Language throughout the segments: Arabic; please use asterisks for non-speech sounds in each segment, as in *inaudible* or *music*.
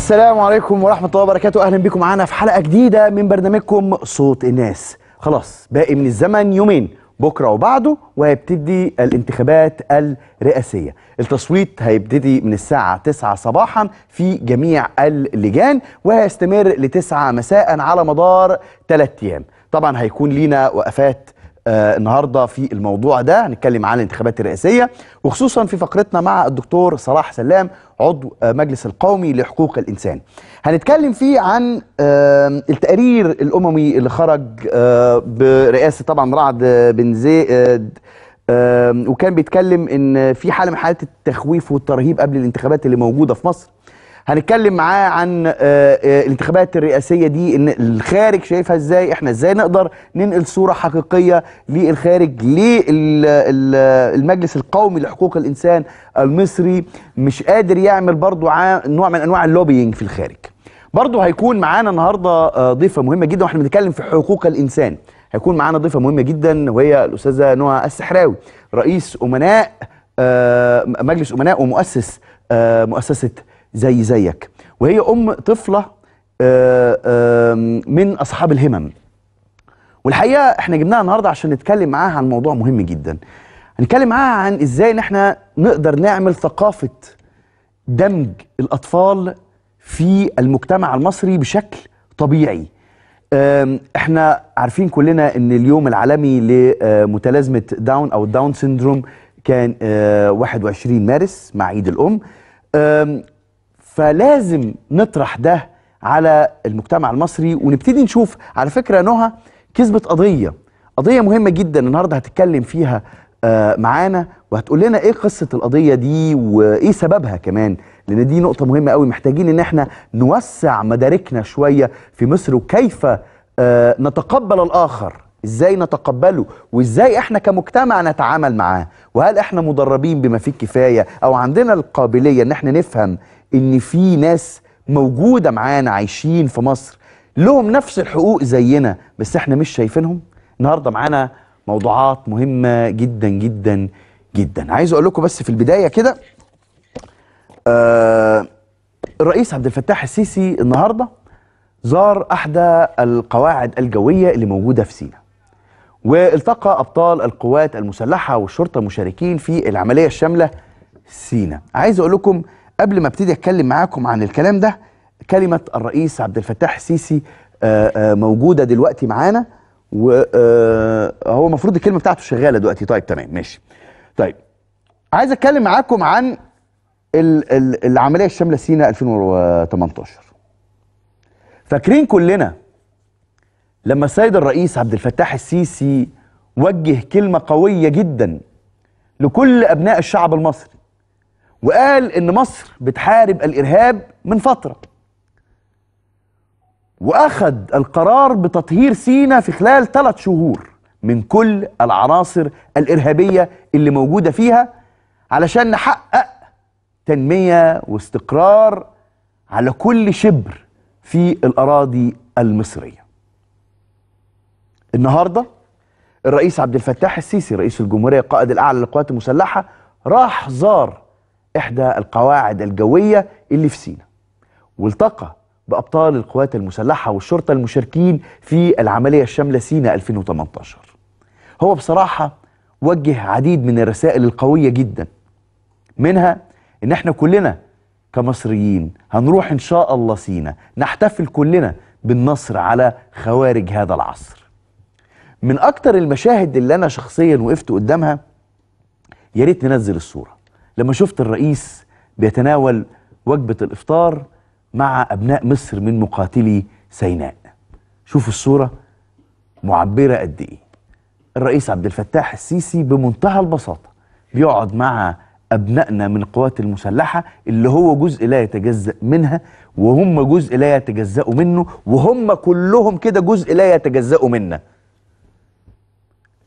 السلام عليكم ورحمة الله وبركاته أهلا بكم معانا في حلقة جديدة من برنامجكم صوت الناس خلاص باقي من الزمن يومين بكرة وبعده وهيبتدي الانتخابات الرئاسية التصويت هيبتدي من الساعة 9 صباحا في جميع اللجان وهيستمر لتسعة مساء على مدار 3 أيام طبعا هيكون لينا وقفات آه النهارده في الموضوع ده هنتكلم عن الانتخابات الرئاسيه وخصوصا في فقرتنا مع الدكتور صلاح سلام عضو آه مجلس القومي لحقوق الانسان. هنتكلم فيه عن آه التقرير الاممي اللي خرج آه، برئاسه طبعا رعد بن زيد آه، وكان بيتكلم ان في حاله من حالات التخويف والترهيب قبل الانتخابات اللي موجوده في مصر. هنتكلم معاه عن آه، آه، الانتخابات الرئاسيه دي الخارج شايفها ازاي احنا ازاي نقدر ننقل صوره حقيقيه للخارج للمجلس القومي لحقوق الانسان المصري مش قادر يعمل برضه نوع من انواع اللوبينج في الخارج برضه هيكون معانا النهارده آه، ضيفه مهمه جدا واحنا بنتكلم في حقوق الانسان هيكون معانا ضيفه مهمه جدا وهي الاستاذه نوى السحراوي رئيس امناء مجلس امناء ومؤسس مؤسسه زي زيك وهي أم طفلة آه، آه، من أصحاب الهمم والحقيقة احنا جبناها النهاردة عشان نتكلم معاها عن موضوع مهم جدا هنتكلم معاها عن ازاي ان احنا نقدر نعمل ثقافة دمج الأطفال في المجتمع المصري بشكل طبيعي احنا عارفين كلنا ان اليوم العالمي لمتلازمة داون او داون سيندروم كان 21 آه، مارس مع عيد الأم فلازم نطرح ده على المجتمع المصري ونبتدي نشوف على فكرة نهى كسبت قضية قضية مهمة جدا النهاردة هتتكلم فيها آه، معانا وهتقول لنا ايه قصة القضية دي وايه سببها كمان لان دي نقطة مهمة قوي محتاجين ان احنا نوسع مداركنا شوية في مصر وكيف آه، نتقبل الاخر ازاي نتقبله وازاي احنا كمجتمع نتعامل معاه وهل احنا مدربين بما فيه الكفاية او عندنا القابلية ان احنا نفهم ان في ناس موجوده معانا عايشين في مصر لهم نفس الحقوق زينا بس احنا مش شايفينهم النهارده معانا موضوعات مهمه جدا جدا جدا عايز اقول لكم بس في البدايه كده آه الرئيس عبد الفتاح السيسي النهارده زار احدى القواعد الجويه اللي موجوده في سيناء والتقى ابطال القوات المسلحه والشرطه المشاركين في العمليه الشامله سينا عايز اقول لكم قبل ما ابتدي اتكلم معاكم عن الكلام ده كلمه الرئيس عبد الفتاح السيسي آه، آه، موجوده دلوقتي معانا وهو آه، المفروض الكلمه بتاعته شغاله دلوقتي طيب تمام ماشي طيب عايز اتكلم معاكم عن العمليه الشامله سينا 2018 فاكرين كلنا لما السيد الرئيس عبد الفتاح السيسي وجه كلمه قويه جدا لكل ابناء الشعب المصري وقال إن مصر بتحارب الإرهاب من فترة وأخذ القرار بتطهير سينا في خلال ثلاث شهور من كل العناصر الإرهابية اللي موجودة فيها علشان نحقق تنمية واستقرار على كل شبر في الأراضي المصرية النهاردة الرئيس عبد الفتاح السيسي رئيس الجمهورية قائد الأعلى للقوات المسلحة راح زار إحدى القواعد الجوية اللي في سينا والتقى بأبطال القوات المسلحة والشرطة المشاركين في العملية الشاملة سينا 2018 هو بصراحة وجه عديد من الرسائل القوية جدا منها إن إحنا كلنا كمصريين هنروح إن شاء الله سينا نحتفل كلنا بالنصر على خوارج هذا العصر من أكتر المشاهد اللي أنا شخصيا وقفت قدامها يا ريت ننزل الصورة لما شفت الرئيس بيتناول وجبة الإفطار مع أبناء مصر من مقاتلي سيناء شوفوا الصورة معبرة قد إيه الرئيس عبد الفتاح السيسي بمنتهى البساطة بيقعد مع أبنائنا من القوات المسلحة اللي هو جزء لا يتجزأ منها وهم جزء لا يتجزأوا منه وهم كلهم كده جزء لا يتجزأوا منا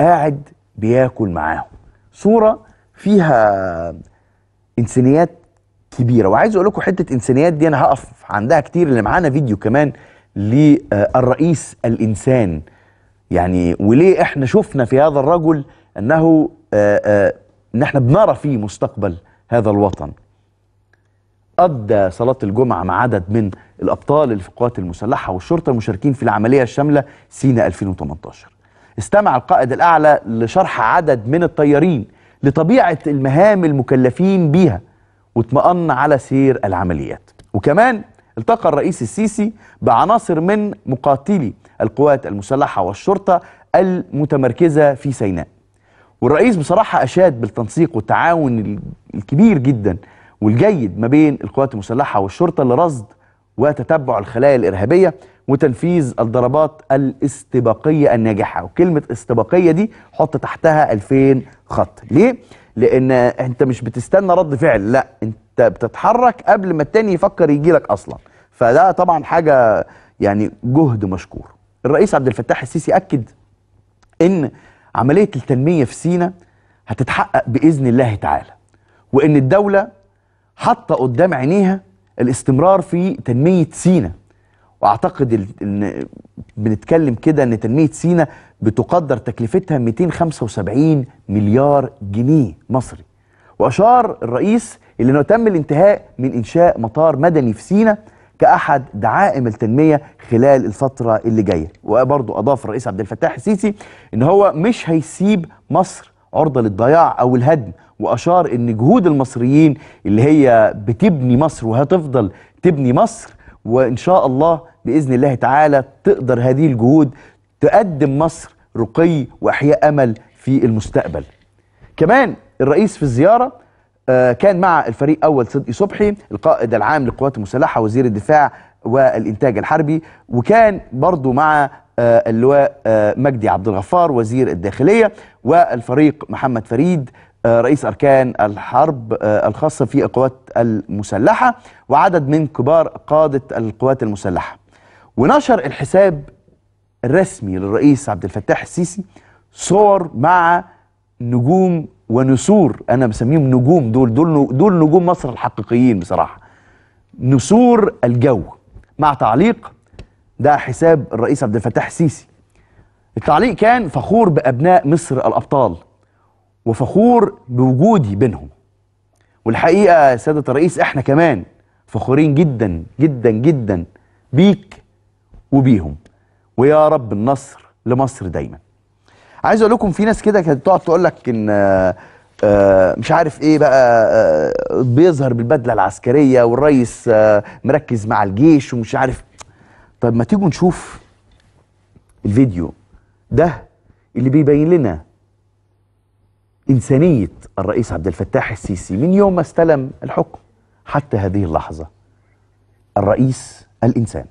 قاعد بياكل معاهم صورة فيها انسانيات كبيره وعايز اقول لكم حته انسانيات دي انا هقف عندها كتير اللي معانا فيديو كمان للرئيس الانسان يعني وليه احنا شفنا في هذا الرجل انه آه، آه، ان احنا بنرى فيه مستقبل هذا الوطن أدى صلاة الجمعة مع عدد من الأبطال اللي في القوات المسلحة والشرطة المشاركين في العملية الشاملة سينا 2018 استمع القائد الأعلى لشرح عدد من الطيارين لطبيعة المهام المكلفين بيها واطمأن على سير العمليات وكمان التقى الرئيس السيسي بعناصر من مقاتلي القوات المسلحة والشرطة المتمركزة في سيناء والرئيس بصراحة أشاد بالتنسيق والتعاون الكبير جدا والجيد ما بين القوات المسلحة والشرطة لرصد وتتبع الخلايا الإرهابية وتنفيذ الضربات الاستباقية الناجحة وكلمة استباقية دي حط تحتها 2000 خط ليه؟ لأن أنت مش بتستنى رد فعل لا أنت بتتحرك قبل ما التاني يفكر يجي لك أصلا فده طبعا حاجة يعني جهد مشكور الرئيس عبد الفتاح السيسي أكد أن عملية التنمية في سينا هتتحقق بإذن الله تعالى وأن الدولة حاطة قدام عينيها الاستمرار في تنمية سينا واعتقد ان بنتكلم كده ان تنميه سينا بتقدر تكلفتها 275 مليار جنيه مصري واشار الرئيس الى انه تم الانتهاء من انشاء مطار مدني في سينا كأحد دعائم التنمية خلال الفترة اللي جاية وبرضه أضاف الرئيس عبد الفتاح السيسي إن هو مش هيسيب مصر عرضة للضياع أو الهدم وأشار إن جهود المصريين اللي هي بتبني مصر وهتفضل تبني مصر وإن شاء الله بإذن الله تعالى تقدر هذه الجهود تقدم مصر رقي وإحياء أمل في المستقبل كمان الرئيس في الزيارة آه، كان مع الفريق أول صدقي صبحي القائد العام للقوات المسلحة وزير الدفاع والإنتاج الحربي وكان برضو مع آه، اللواء آه، مجدي عبد الغفار وزير الداخلية والفريق محمد فريد رئيس أركان الحرب آه، الخاصة في القوات المسلحة وعدد من كبار قادة القوات المسلحة ونشر الحساب الرسمي للرئيس عبد الفتاح السيسي صور مع نجوم ونسور أنا بسميهم نجوم دول دول دول نجوم مصر الحقيقيين بصراحة نسور الجو مع تعليق ده حساب الرئيس عبد الفتاح السيسي التعليق كان فخور بأبناء مصر الأبطال وفخور بوجودي بينهم والحقيقه يا سياده الرئيس احنا كمان فخورين جدا جدا جدا بيك وبيهم ويا رب النصر لمصر دايما عايز اقول لكم في ناس كده كانت تقعد تقول لك ان آه، آه، مش عارف ايه بقى آه، بيظهر بالبدله العسكريه والرئيس مركز مع الجيش ومش عارف طب ما تيجوا نشوف الفيديو ده اللي بيبين لنا إنسانية الرئيس عبد الفتاح السيسي من يوم ما استلم الحكم حتى هذه اللحظة الرئيس الإنسان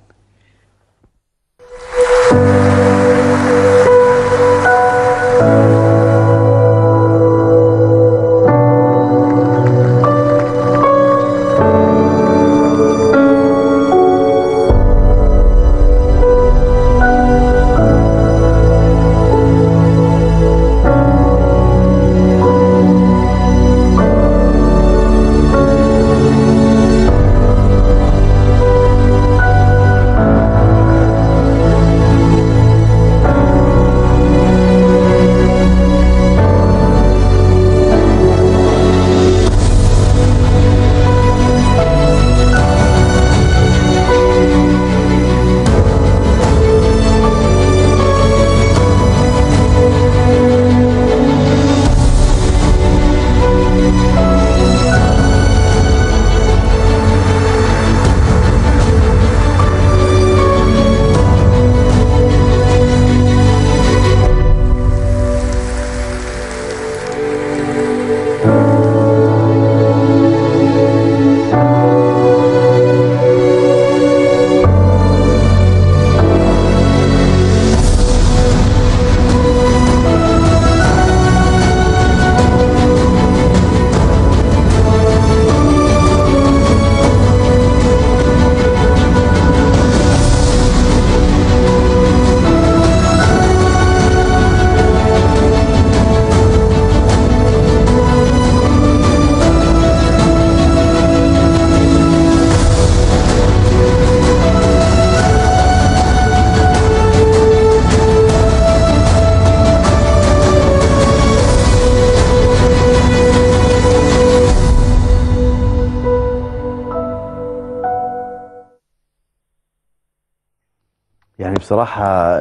thank you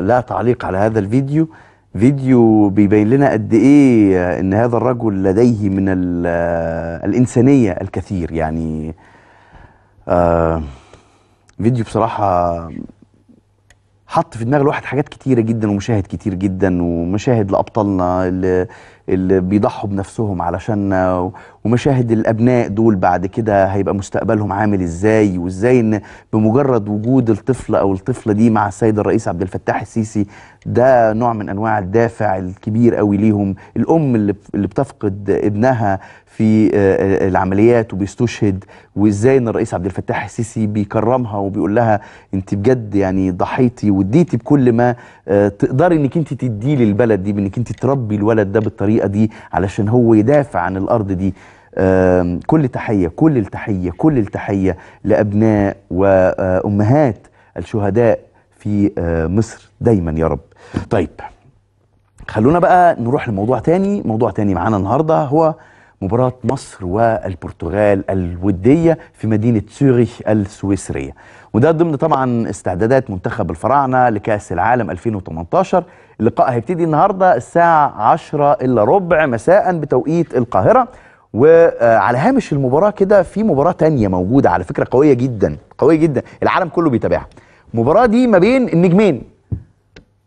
لا تعليق على هذا الفيديو فيديو بيبين لنا قد ايه آه، ان هذا الرجل لديه من آه، الانسانية الكثير يعني آه فيديو بصراحة حط في دماغ الواحد حاجات كتيرة جدا ومشاهد كتير جدا ومشاهد لأبطالنا اللي بيضحوا بنفسهم علشان ومشاهد الابناء دول بعد كده هيبقى مستقبلهم عامل ازاي وازاي ان بمجرد وجود الطفل او الطفله دي مع السيد الرئيس عبد الفتاح السيسي ده نوع من انواع الدافع الكبير قوي ليهم الام اللي بتفقد ابنها في آه، آه، العمليات وبيستشهد وازاي ان الرئيس عبد الفتاح السيسي بيكرمها وبيقول لها انت بجد يعني ضحيتي واديتي بكل ما آه، تقدري انك انت تديه للبلد دي بانك انت تربي الولد ده بالطريقه بالطريقه دي علشان هو يدافع عن الارض دي كل تحيه كل التحيه كل التحيه لابناء وامهات الشهداء في آه، مصر دايما يا رب طيب خلونا بقى نروح لموضوع تاني موضوع تاني معانا النهارده هو مباراة مصر والبرتغال الودية في مدينة سوريخ السويسرية وده ضمن طبعا استعدادات منتخب الفراعنه لكاس العالم 2018 اللقاء هيبتدي النهارده الساعه 10 الا ربع مساء بتوقيت القاهره وعلى هامش المباراه كده في مباراه تانية موجوده على فكره قويه جدا قويه جدا العالم كله بيتابعها المباراه دي ما بين النجمين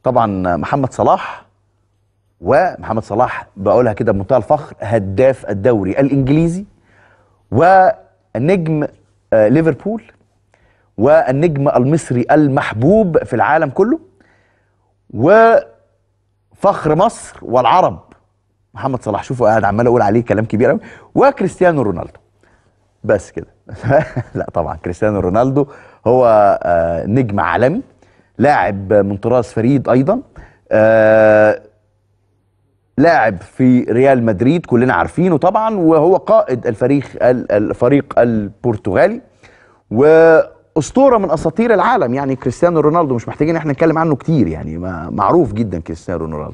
طبعا محمد صلاح ومحمد صلاح بقولها كده بمنتهى الفخر هداف الدوري الانجليزي والنجم آه، ليفربول والنجم المصري المحبوب في العالم كله وفخر مصر والعرب محمد صلاح شوفوا قاعد عمال اقول عليه كلام كبير قوي وكريستيانو رونالدو بس كده *laughs* لا طبعا كريستيانو رونالدو هو آه، نجم عالمي لاعب من طراز فريد ايضا آه، لاعب في ريال مدريد كلنا عارفينه طبعا وهو قائد الفريق الفريق البرتغالي و اسطوره من اساطير العالم يعني كريستيانو رونالدو مش محتاجين احنا نتكلم عنه كتير يعني معروف جدا كريستيانو رونالدو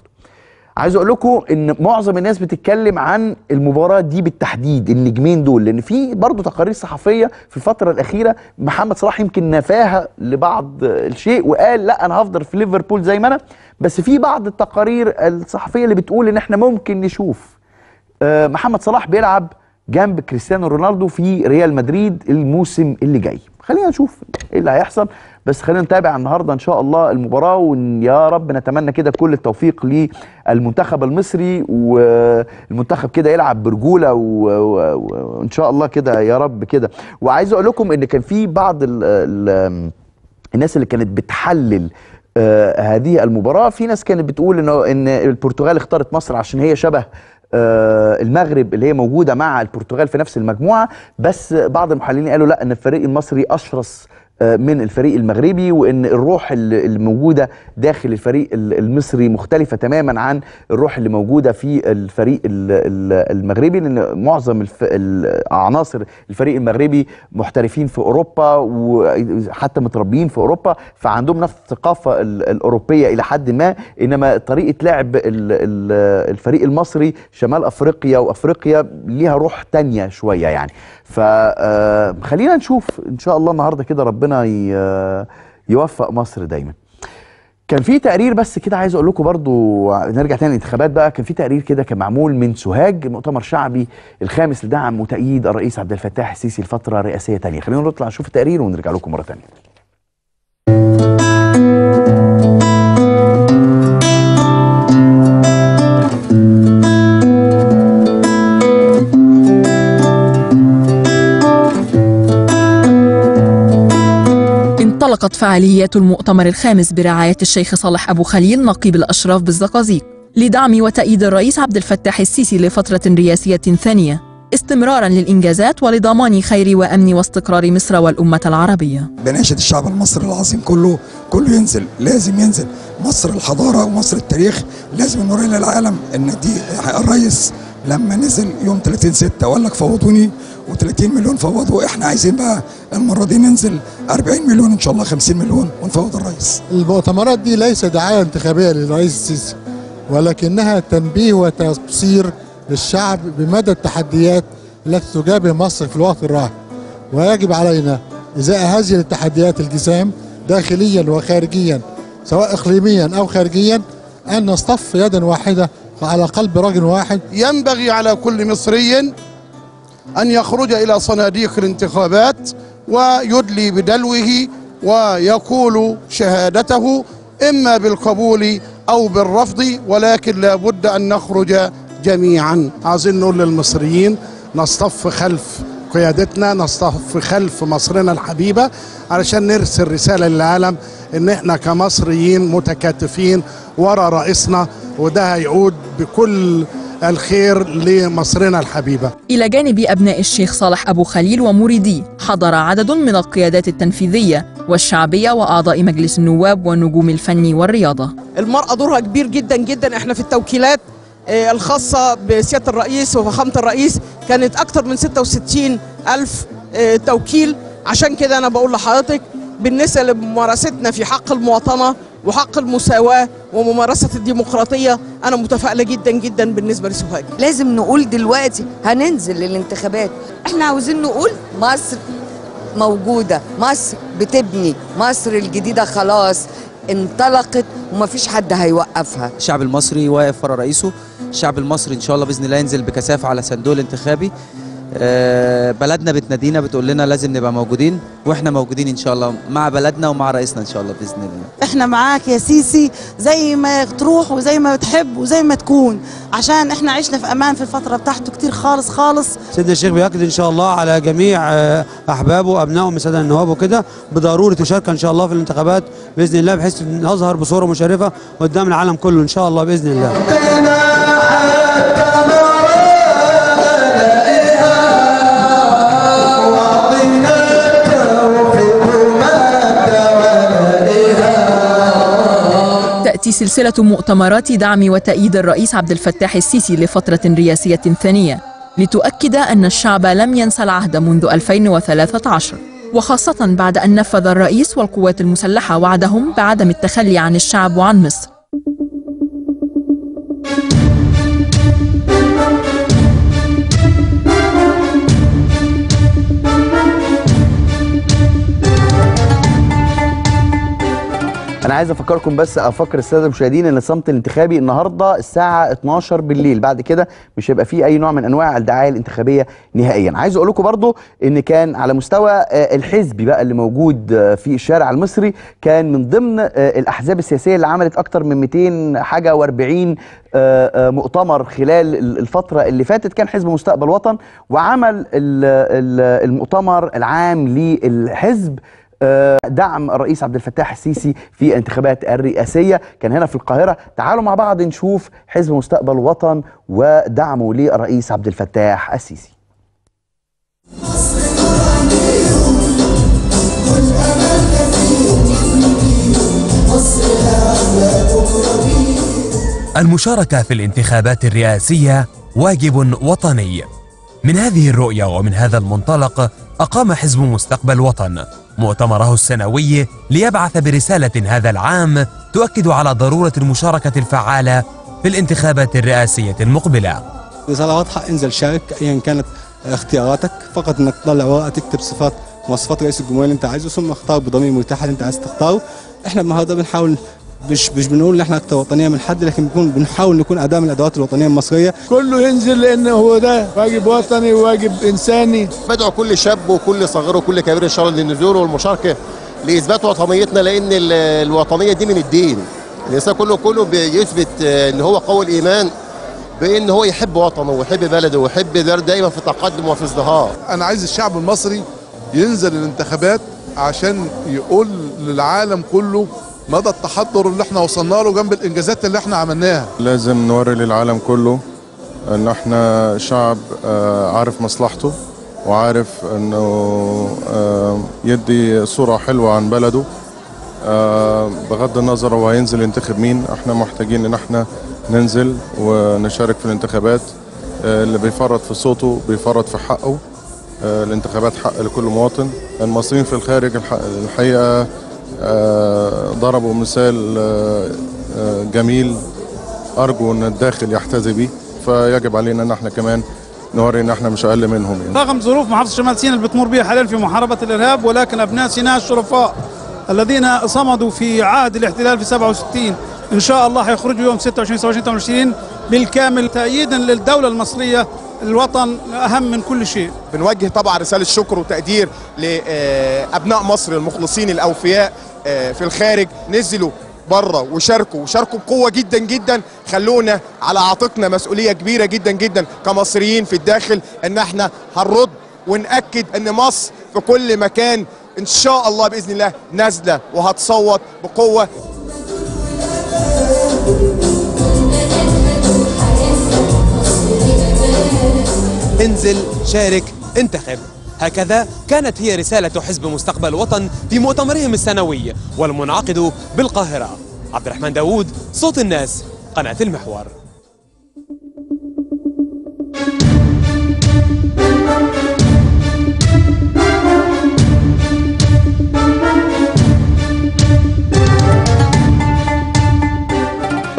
عايز اقول لكم ان معظم الناس بتتكلم عن المباراه دي بالتحديد النجمين دول لان في برضه تقارير صحفيه في الفتره الاخيره محمد صلاح يمكن نفاها لبعض الشيء وقال لا انا هفضل في ليفربول زي ما انا بس في بعض التقارير الصحفيه اللي بتقول ان احنا ممكن نشوف آه، محمد صلاح بيلعب جنب كريستيانو رونالدو في ريال مدريد الموسم اللي جاي خلينا نشوف ايه اللي هيحصل بس خلينا نتابع النهارده ان شاء الله المباراه ويا رب نتمنى كده كل التوفيق للمنتخب المصري والمنتخب كده يلعب برجوله وان شاء الله كده يا رب كده وعايز اقول لكم ان كان في بعض الـ الـ الناس اللي كانت بتحلل آه هذه المباراه في ناس كانت بتقول ان ان البرتغال اختارت مصر عشان هي شبه آه، المغرب اللي هي موجوده مع البرتغال في نفس المجموعه بس بعض المحللين قالوا لا ان الفريق المصري اشرس من الفريق المغربي وان الروح اللي موجوده داخل الفريق المصري مختلفه تماما عن الروح اللي موجوده في الفريق المغربي لان معظم عناصر الفريق المغربي محترفين في اوروبا وحتى متربيين في اوروبا فعندهم نفس الثقافه الاوروبيه الى حد ما انما طريقه لعب الفريق المصري شمال افريقيا وافريقيا ليها روح تانية شويه يعني فخلينا آه، نشوف ان شاء الله النهارده كده ربنا ربنا يوفق مصر دايما كان في تقرير بس كده عايز اقول لكم برضو نرجع تاني الانتخابات بقى كان في تقرير كده كان معمول من سوهاج مؤتمر شعبي الخامس لدعم وتأييد الرئيس عبد الفتاح السيسي لفتره رئاسيه تانية خلينا نطلع نشوف التقرير ونرجع لكم مره تانية انطلقت فعاليات المؤتمر الخامس برعاية الشيخ صالح أبو خليل نقيب الأشراف بالزقازيق لدعم وتأييد الرئيس عبد الفتاح السيسي لفترة رئاسية ثانية استمرارا للإنجازات ولضمان خير وأمن واستقرار مصر والأمة العربية بناشد الشعب المصري العظيم كله كله ينزل لازم ينزل مصر الحضارة ومصر التاريخ لازم نوري للعالم إن دي الرئيس لما نزل يوم 30 6 وقال لك فوضوني و30 مليون فوضوا احنا عايزين بقى المره دي ننزل 40 مليون ان شاء الله 50 مليون ونفوض الرئيس المؤتمرات دي ليست دعايه انتخابيه للرئيس السيسي ولكنها تنبيه وتبصير للشعب بمدى التحديات التي تجابه مصر في الوقت الراهن ويجب علينا ازاء هذه التحديات الجسام داخليا وخارجيا سواء اقليميا او خارجيا ان نصطف يدا واحده على قلب رجل واحد ينبغي على كل مصري أن يخرج إلى صناديق الانتخابات ويدلي بدلوه ويقول شهادته إما بالقبول أو بالرفض ولكن لا بد أن نخرج جميعا عايزين نقول للمصريين نصطف خلف قيادتنا نصطف خلف مصرنا الحبيبة علشان نرسل رسالة للعالم ان احنا كمصريين متكاتفين ورا رئيسنا وده هيعود بكل الخير لمصرنا الحبيبة إلى جانب أبناء الشيخ صالح أبو خليل ومريديه حضر عدد من القيادات التنفيذية والشعبية وأعضاء مجلس النواب ونجوم الفني والرياضة المرأة دورها كبير جدا جدا احنا في التوكيلات آه، الخاصة بسيادة الرئيس وفخامة الرئيس كانت أكثر من 66 ألف آه، توكيل عشان كده أنا بقول لحضرتك بالنسبة لممارستنا في حق المواطنة وحق المساواة وممارسة الديمقراطية أنا متفائلة جدا جدا بالنسبة لسوهاج لازم نقول دلوقتي هننزل للانتخابات احنا عاوزين نقول مصر موجودة مصر بتبني مصر الجديدة خلاص انطلقت ومفيش حد هيوقفها الشعب المصري واقف ورا رئيسه الشعب المصري ان شاء الله باذن الله ينزل بكثافه على صندوق الانتخابي آه، بلدنا بتنادينا بتقول لنا لازم نبقى موجودين واحنا موجودين ان شاء الله مع بلدنا ومع رئيسنا ان شاء الله باذن الله احنا معاك يا سيسي زي ما تروح وزي ما تحب وزي ما تكون عشان احنا عشنا في امان في الفتره بتاعته كتير خالص خالص سيدنا الشيخ بياكد ان شاء الله على جميع آه، احبابه وابنائه من ساده النواب وكده بضروره تشارك ان شاء الله في الانتخابات باذن الله بحيث نظهر بصوره مشرفه قدام العالم كله ان شاء الله باذن الله تأتي سلسلة مؤتمرات دعم وتأييد الرئيس عبد الفتاح السيسي لفترة رئاسية ثانية لتؤكد أن الشعب لم ينسى العهد منذ 2013 وخاصة بعد أن نفذ الرئيس والقوات المسلحة وعدهم بعدم التخلي عن الشعب وعن مصر انا عايز افكركم بس افكر الساده المشاهدين ان الصمت الانتخابي النهارده الساعه 12 بالليل بعد كده مش هيبقى فيه اي نوع من انواع الدعايه الانتخابيه نهائيا عايز اقول لكم برضو ان كان على مستوى آه، الحزبي بقى اللي موجود آه، في الشارع المصري كان من ضمن آه، الاحزاب السياسيه اللي عملت اكتر من 200 حاجه و40 مؤتمر خلال الفتره اللي فاتت كان حزب مستقبل وطن وعمل المؤتمر العام للحزب آه، دعم الرئيس عبد الفتاح السيسي في الانتخابات الرئاسيه كان هنا في القاهره تعالوا مع بعض نشوف حزب مستقبل وطن ودعمه للرئيس عبد الفتاح السيسي المشاركة في الانتخابات الرئاسية واجب وطني. من هذه الرؤية ومن هذا المنطلق أقام حزب مستقبل وطن مؤتمره السنوي ليبعث برسالة هذا العام تؤكد على ضرورة المشاركة الفعالة في الانتخابات الرئاسية المقبلة رسالة واضحة انزل شارك ايا كانت اختياراتك فقط انك تطلع ورقة تكتب صفات مواصفات رئيس الجمهورية اللي انت عايزه ثم اختار بضمير مرتاح اللي انت عايز تختاره احنا النهارده بنحاول مش مش بنقول ان احنا اكتر وطنيه من حد لكن بنكون بنحاول نكون اداء من الادوات الوطنيه المصريه كله ينزل لان هو ده واجب وطني وواجب انساني بدعو كل شاب وكل صغير وكل كبير ان شاء الله للنزول والمشاركه لاثبات وطنيتنا لان الوطنيه دي من الدين الانسان كله كله بيثبت آه، ان هو قوي الايمان بان هو يحب وطنه ويحب بلده ويحب دايما في تقدم وفي ازدهار انا عايز الشعب المصري ينزل الانتخابات عشان يقول للعالم كله مدى التحضر اللي احنا وصلنا له جنب الانجازات اللي احنا عملناها لازم نوري للعالم كله ان احنا شعب آه، عارف مصلحته وعارف انه آه، يدي صوره حلوه عن بلده آه، بغض النظر هو هينزل ينتخب مين احنا محتاجين ان احنا ننزل ونشارك في الانتخابات اللي بيفرط في صوته بيفرط في حقه الانتخابات حق لكل مواطن المصريين في الخارج الحقيقه آه، ضربوا مثال آه، آه، جميل ارجو ان الداخل يحتذي به فيجب علينا ان احنا كمان نوري ان احنا مش اقل منهم يعني. رغم ظروف محافظه شمال سيناء اللي بتمر بها حاليا في محاربه الارهاب ولكن ابناء سيناء الشرفاء الذين صمدوا في عهد الاحتلال في 67 ان شاء الله هيخرجوا يوم 26 27 28 بالكامل تأييدا للدوله المصريه الوطن أهم من كل شيء بنوجه طبعا رسالة شكر وتقدير لأبناء مصر المخلصين الأوفياء آه، في الخارج نزلوا بره وشاركوا وشاركوا بقوه جدا جدا خلونا على عاتقنا مسؤوليه كبيره جدا جدا كمصريين في الداخل ان احنا هنرد ونأكد ان مصر في كل مكان ان شاء الله باذن الله نازله وهتصوت بقوه انزل شارك انتخب هكذا كانت هي رسالة حزب مستقبل الوطن في مؤتمرهم السنوي والمنعقد بالقاهرة عبد الرحمن داود صوت الناس قناة المحور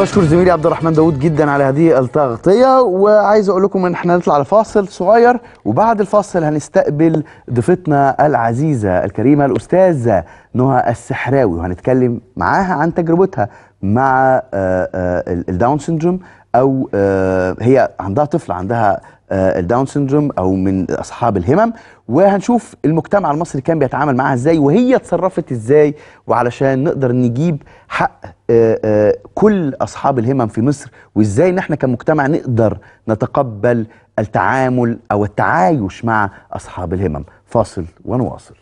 بشكر زميلي عبد الرحمن داوود جدا على هذه التغطيه وعايز اقول لكم ان احنا نطلع لفاصل صغير وبعد الفاصل هنستقبل ضيفتنا العزيزه الكريمه الاستاذه نهى السحراوي وهنتكلم معاها عن تجربتها مع آه، آه، الداون سيندروم او آه، هي عندها طفل عندها آه، الداون سيندروم او من اصحاب الهمم وهنشوف المجتمع المصري كان بيتعامل معاها ازاي وهي اتصرفت ازاي وعلشان نقدر نجيب حق آه، آه، كل اصحاب الهمم في مصر وازاي ان احنا كمجتمع نقدر نتقبل التعامل او التعايش مع اصحاب الهمم فاصل ونواصل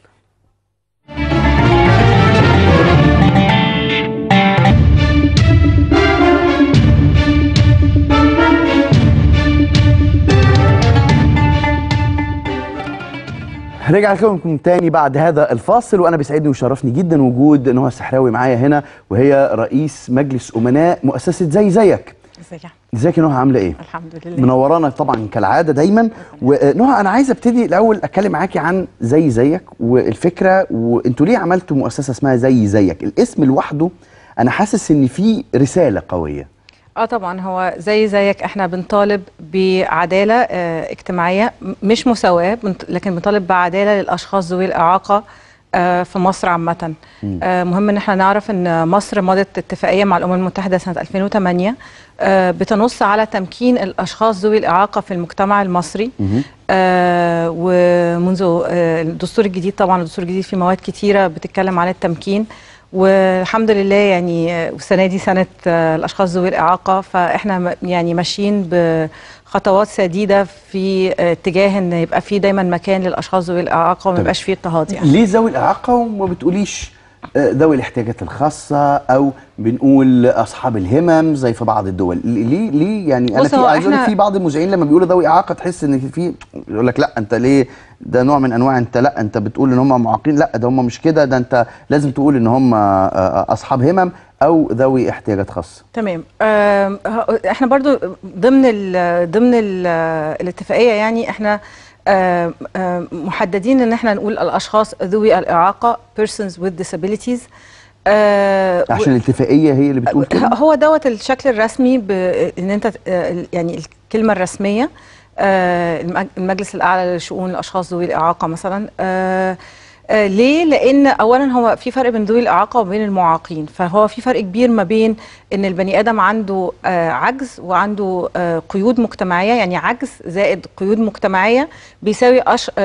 رجع لكم تاني بعد هذا الفاصل وانا بيسعدني ويشرفني جدا وجود نهى السحراوي معايا هنا وهي رئيس مجلس امناء مؤسسه زي زيك ازيك ازيك يا نهى عامله ايه الحمد لله منورانا طبعا كالعاده دايما ونهى آه، انا عايز ابتدي الاول اتكلم معاكي عن زي زيك والفكره وانتوا ليه عملتوا مؤسسه اسمها زي زيك الاسم لوحده انا حاسس ان في رساله قويه اه طبعا هو زي زيك احنا بنطالب بعداله اه اجتماعيه مش مساواه لكن بنطالب بعداله للاشخاص ذوي الاعاقه اه في مصر عامه اه مهم ان احنا نعرف ان مصر مضت اتفاقيه مع الامم المتحده سنه 2008 آه، بتنص على تمكين الاشخاص ذوي الاعاقه في المجتمع المصري آه، ومنذ آه، الدستور الجديد طبعا الدستور الجديد في مواد كتيره بتتكلم عن التمكين والحمد لله يعني السنه دي سنه آه، الاشخاص ذوي الاعاقه فاحنا يعني ماشيين بخطوات سديده في آه، اتجاه ان يبقى في دايما مكان للاشخاص ذوي الاعاقه وما يبقاش فيه اضطهاد يعني ليه ذوي الاعاقه وما بتقوليش آه، ذوي الاحتياجات الخاصه او بنقول اصحاب الهمم زي في بعض الدول ليه ليه يعني انا في عايز في بعض المذيعين لما بيقولوا ذوي اعاقه تحس ان في يقول لك لا انت ليه ده نوع من انواع انت لا انت بتقول ان هم معاقين لا ده هم مش كده ده انت لازم تقول ان هم آه، آه، اصحاب همم او ذوي احتياجات خاصه تمام احنا برضو ضمن الـ ضمن الـ الاتفاقيه يعني احنا محددين ان احنا نقول الاشخاص ذوي الاعاقه persons with disabilities آه عشان الاتفاقيه هي اللي بتقول كده هو دوت الشكل الرسمي ان انت آه، يعني الكلمه الرسميه آه، المجلس الاعلى لشؤون الاشخاص ذوي الاعاقه مثلا آه، آه، ليه؟ لأن أولا هو في فرق بين ذوي الإعاقة وبين المعاقين، فهو في فرق كبير ما بين إن البني آدم عنده عجز وعنده قيود مجتمعية، يعني عجز زائد قيود مجتمعية بيساوي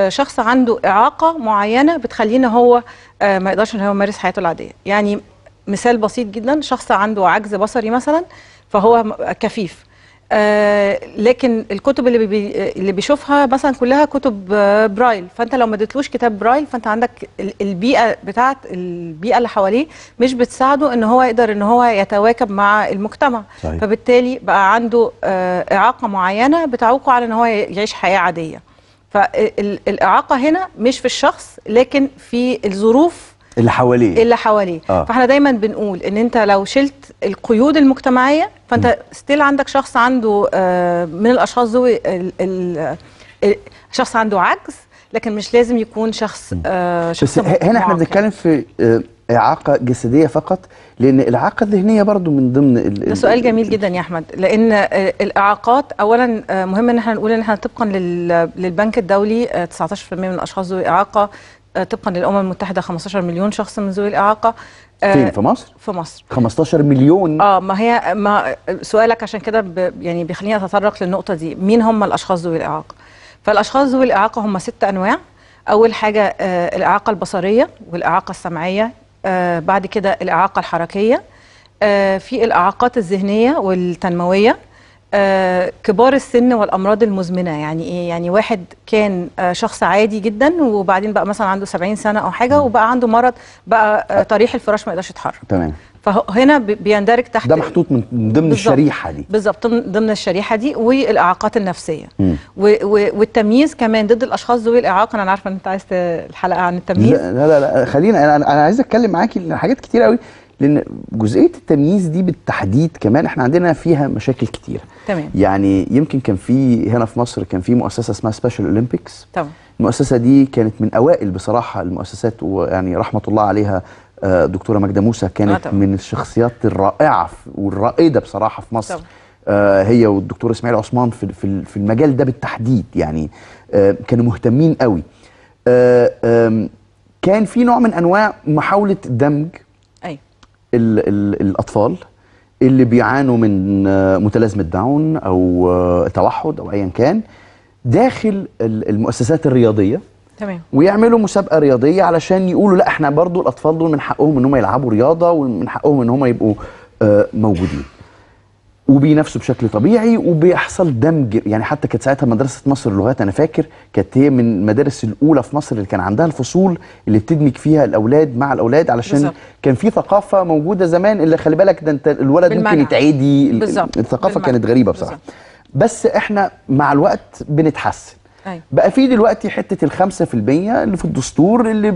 شخص عنده إعاقة معينة بتخلينا هو ما يقدرش إن هو يمارس حياته العادية، يعني مثال بسيط جدا شخص عنده عجز بصري مثلا فهو كفيف آه لكن الكتب اللي بي اللي بيشوفها مثلا كلها كتب آه برايل فانت لو ما اديتلوش كتاب برايل فانت عندك البيئه بتاعت البيئه اللي حواليه مش بتساعده ان هو يقدر ان هو يتواكب مع المجتمع صحيح. فبالتالي بقى عنده آه اعاقه معينه بتعوقه على ان هو يعيش حياه عاديه فالاعاقه هنا مش في الشخص لكن في الظروف اللي حواليه اللي حواليه آه. فاحنا دايما بنقول ان انت لو شلت القيود المجتمعيه فانت ستيل عندك شخص عنده آه من الاشخاص ذوي شخص عنده عجز لكن مش لازم يكون شخص آه شخص بس هنا احنا بنتكلم في آه اعاقه جسديه فقط لان الاعاقه الذهنيه برضو من ضمن ال ده سؤال جميل جدا يا احمد لان آه، الاعاقات اولا آه، مهم ان احنا نقول ان احنا طبقا للبنك الدولي 19% آه، من الاشخاص ذوي اعاقه طبقا للامم المتحده 15 مليون شخص من ذوي الاعاقه آه، فين في مصر؟ في مصر 15 مليون اه ما هي ما سؤالك عشان كده ب... يعني بيخليني اتطرق للنقطه دي مين هم الاشخاص ذوي الاعاقه؟ فالاشخاص ذوي الاعاقه هم ست انواع اول حاجه آه الاعاقه البصريه والاعاقه السمعيه آه بعد كده الاعاقه الحركيه آه في الاعاقات الذهنيه والتنمويه آه، كبار السن والامراض المزمنه يعني ايه يعني واحد كان آه، شخص عادي جدا وبعدين بقى مثلا عنده 70 سنه او حاجه وبقى عنده مرض بقى آه، طريح الفراش ما يقدرش يتحرك تمام فهنا بيندرج تحت ده محطوط من ضمن الشريحه دي بالظبط ضمن الشريحه دي والاعاقات النفسيه والتمييز كمان ضد الاشخاص ذوي الاعاقه انا عارفه ان انت عايز الحلقه عن التمييز لا لا لا خلينا انا انا عايز اتكلم معاكي حاجات كتير قوي لان جزئيه التمييز دي بالتحديد كمان احنا عندنا فيها مشاكل كتير تمام يعني يمكن كان في هنا في مصر كان في مؤسسه اسمها سبيشال اولمبيكس طبعا المؤسسه دي كانت من اوائل بصراحه المؤسسات ويعني رحمه الله عليها آه، دكتوره ماجده موسى كانت آه، طبعا. من الشخصيات الرائعه والرائده بصراحه في مصر طبعا. آه هي والدكتور اسماعيل عثمان في في المجال ده بالتحديد يعني آه كانوا مهتمين قوي آه آه كان في نوع من انواع محاوله دمج الـ الـ الاطفال اللي بيعانوا من آه، متلازمه داون او آه، توحد او ايا كان داخل المؤسسات الرياضيه تمام ويعملوا مسابقه رياضيه علشان يقولوا لا احنا برضو الاطفال دول من حقهم ان هم يلعبوا رياضه ومن حقهم ان هم يبقوا آه، موجودين وبينافسوا بشكل طبيعي وبيحصل دمج يعني حتى كانت ساعتها مدرسه مصر للغات انا فاكر كانت هي من المدارس الاولى في مصر اللي كان عندها الفصول اللي بتدمج فيها الاولاد مع الاولاد علشان بالزبط. كان في ثقافه موجوده زمان اللي خلي بالك ده انت الولد بالمنع. ممكن يتعدي بالزبط. الثقافه بالمنع. كانت غريبه بصراحه بس احنا مع الوقت بنتحسن أي. أيوة. بقى في دلوقتي حته الخمسة في المية اللي في الدستور اللي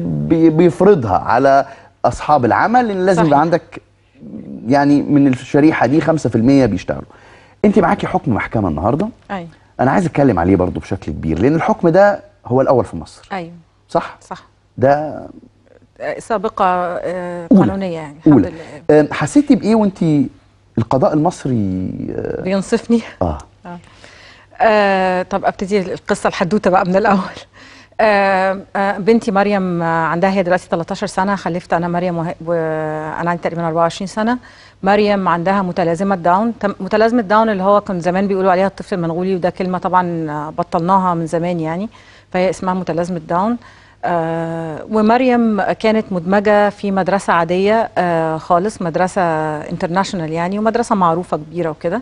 بيفرضها على اصحاب العمل ان لازم يبقى عندك يعني من الشريحه دي 5% بيشتغلوا انت معاكي حكم محكمه النهارده ايوه انا عايز اتكلم عليه برضو بشكل كبير لان الحكم ده هو الاول في مصر ايوه صح صح ده سابقه آه، قانونيه يعني الحمد لله حسيتي بايه وانت القضاء المصري آه، بينصفني اه, آه. آه طب ابتدي القصه الحدوته بقى من الاول آه، آه، بنتي مريم آه، عندها هي دلوقتي 13 سنه خلفت انا مريم وانا عندي تقريبا 24 سنه مريم عندها متلازمه داون متلازمه داون اللي هو كان زمان بيقولوا عليها الطفل المنغولي وده كلمه طبعا بطلناها من زمان يعني فهي اسمها متلازمه داون آه ومريم كانت مدمجة في مدرسة عادية آه خالص مدرسة انترناشونال يعني ومدرسة معروفة كبيرة وكده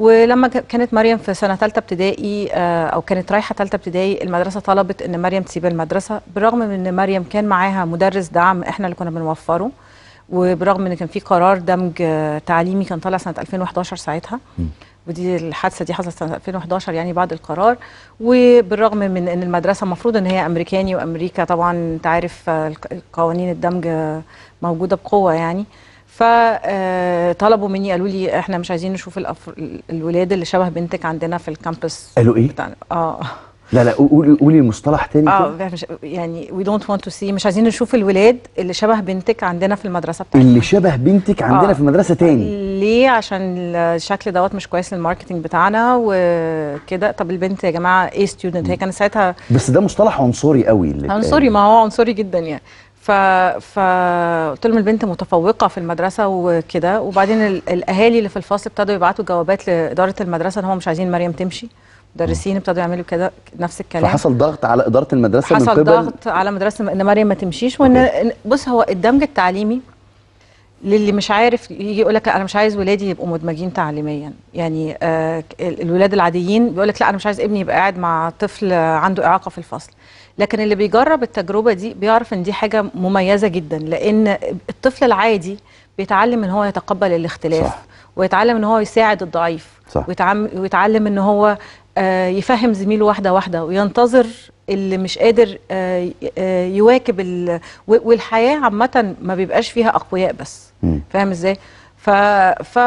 ولما كانت مريم في سنه ثالثه ابتدائي آه، او كانت رايحه ثالثه ابتدائي المدرسه طلبت ان مريم تسيب المدرسه بالرغم من ان مريم كان معاها مدرس دعم احنا اللي كنا بنوفره وبرغم ان كان في قرار دمج آه، تعليمي كان طالع سنه 2011 ساعتها ودي الحادثه دي حصلت سنه 2011 يعني بعد القرار وبالرغم من ان المدرسه المفروض ان هي امريكاني وامريكا طبعا انت عارف آه، قوانين الدمج موجوده بقوه يعني فطلبوا مني قالوا لي احنا مش عايزين نشوف الأفر... الولاد اللي شبه بنتك عندنا في الكامبس قالوا ايه؟ بتاعنا. اه لا لا قولي قولي المصطلح تاني اه مش يعني وي دونت ونت تو سي مش عايزين نشوف الولاد اللي شبه بنتك عندنا في المدرسه بتاعتنا اللي شبه بنتك عندنا آه. في المدرسه تاني ليه عشان الشكل دوت مش كويس للماركتنج بتاعنا وكده طب البنت يا جماعه ايه ستودنت هي كانت ساعتها بس ده مصطلح عنصري قوي عنصري ما هو عنصري جدا يعني ف... فقلت لهم البنت متفوقه في المدرسه وكده وبعدين الاهالي اللي في الفصل ابتدوا يبعتوا جوابات لاداره المدرسه ان هم مش عايزين مريم تمشي مدرسين ابتدوا يعملوا كده نفس الكلام فحصل ضغط على اداره المدرسه حصل من قبل ضغط على مدرسه ان مريم ما تمشيش وان بص هو الدمج التعليمي للي مش عارف يجي يقول لك انا مش عايز ولادي يبقوا مدمجين تعليميا يعني آه الولاد العاديين بيقول لك لا انا مش عايز ابني يبقى قاعد مع طفل عنده اعاقه في الفصل لكن اللي بيجرب التجربه دي بيعرف ان دي حاجه مميزه جدا لان الطفل العادي بيتعلم ان هو يتقبل الاختلاف صح. ويتعلم ان هو يساعد الضعيف صح. ويتعلم ان هو آه، يفهم زميله واحده واحده وينتظر اللي مش قادر آه، آه، يواكب ال... والحياه عامه ما بيبقاش فيها اقوياء بس فاهم ازاي ف ف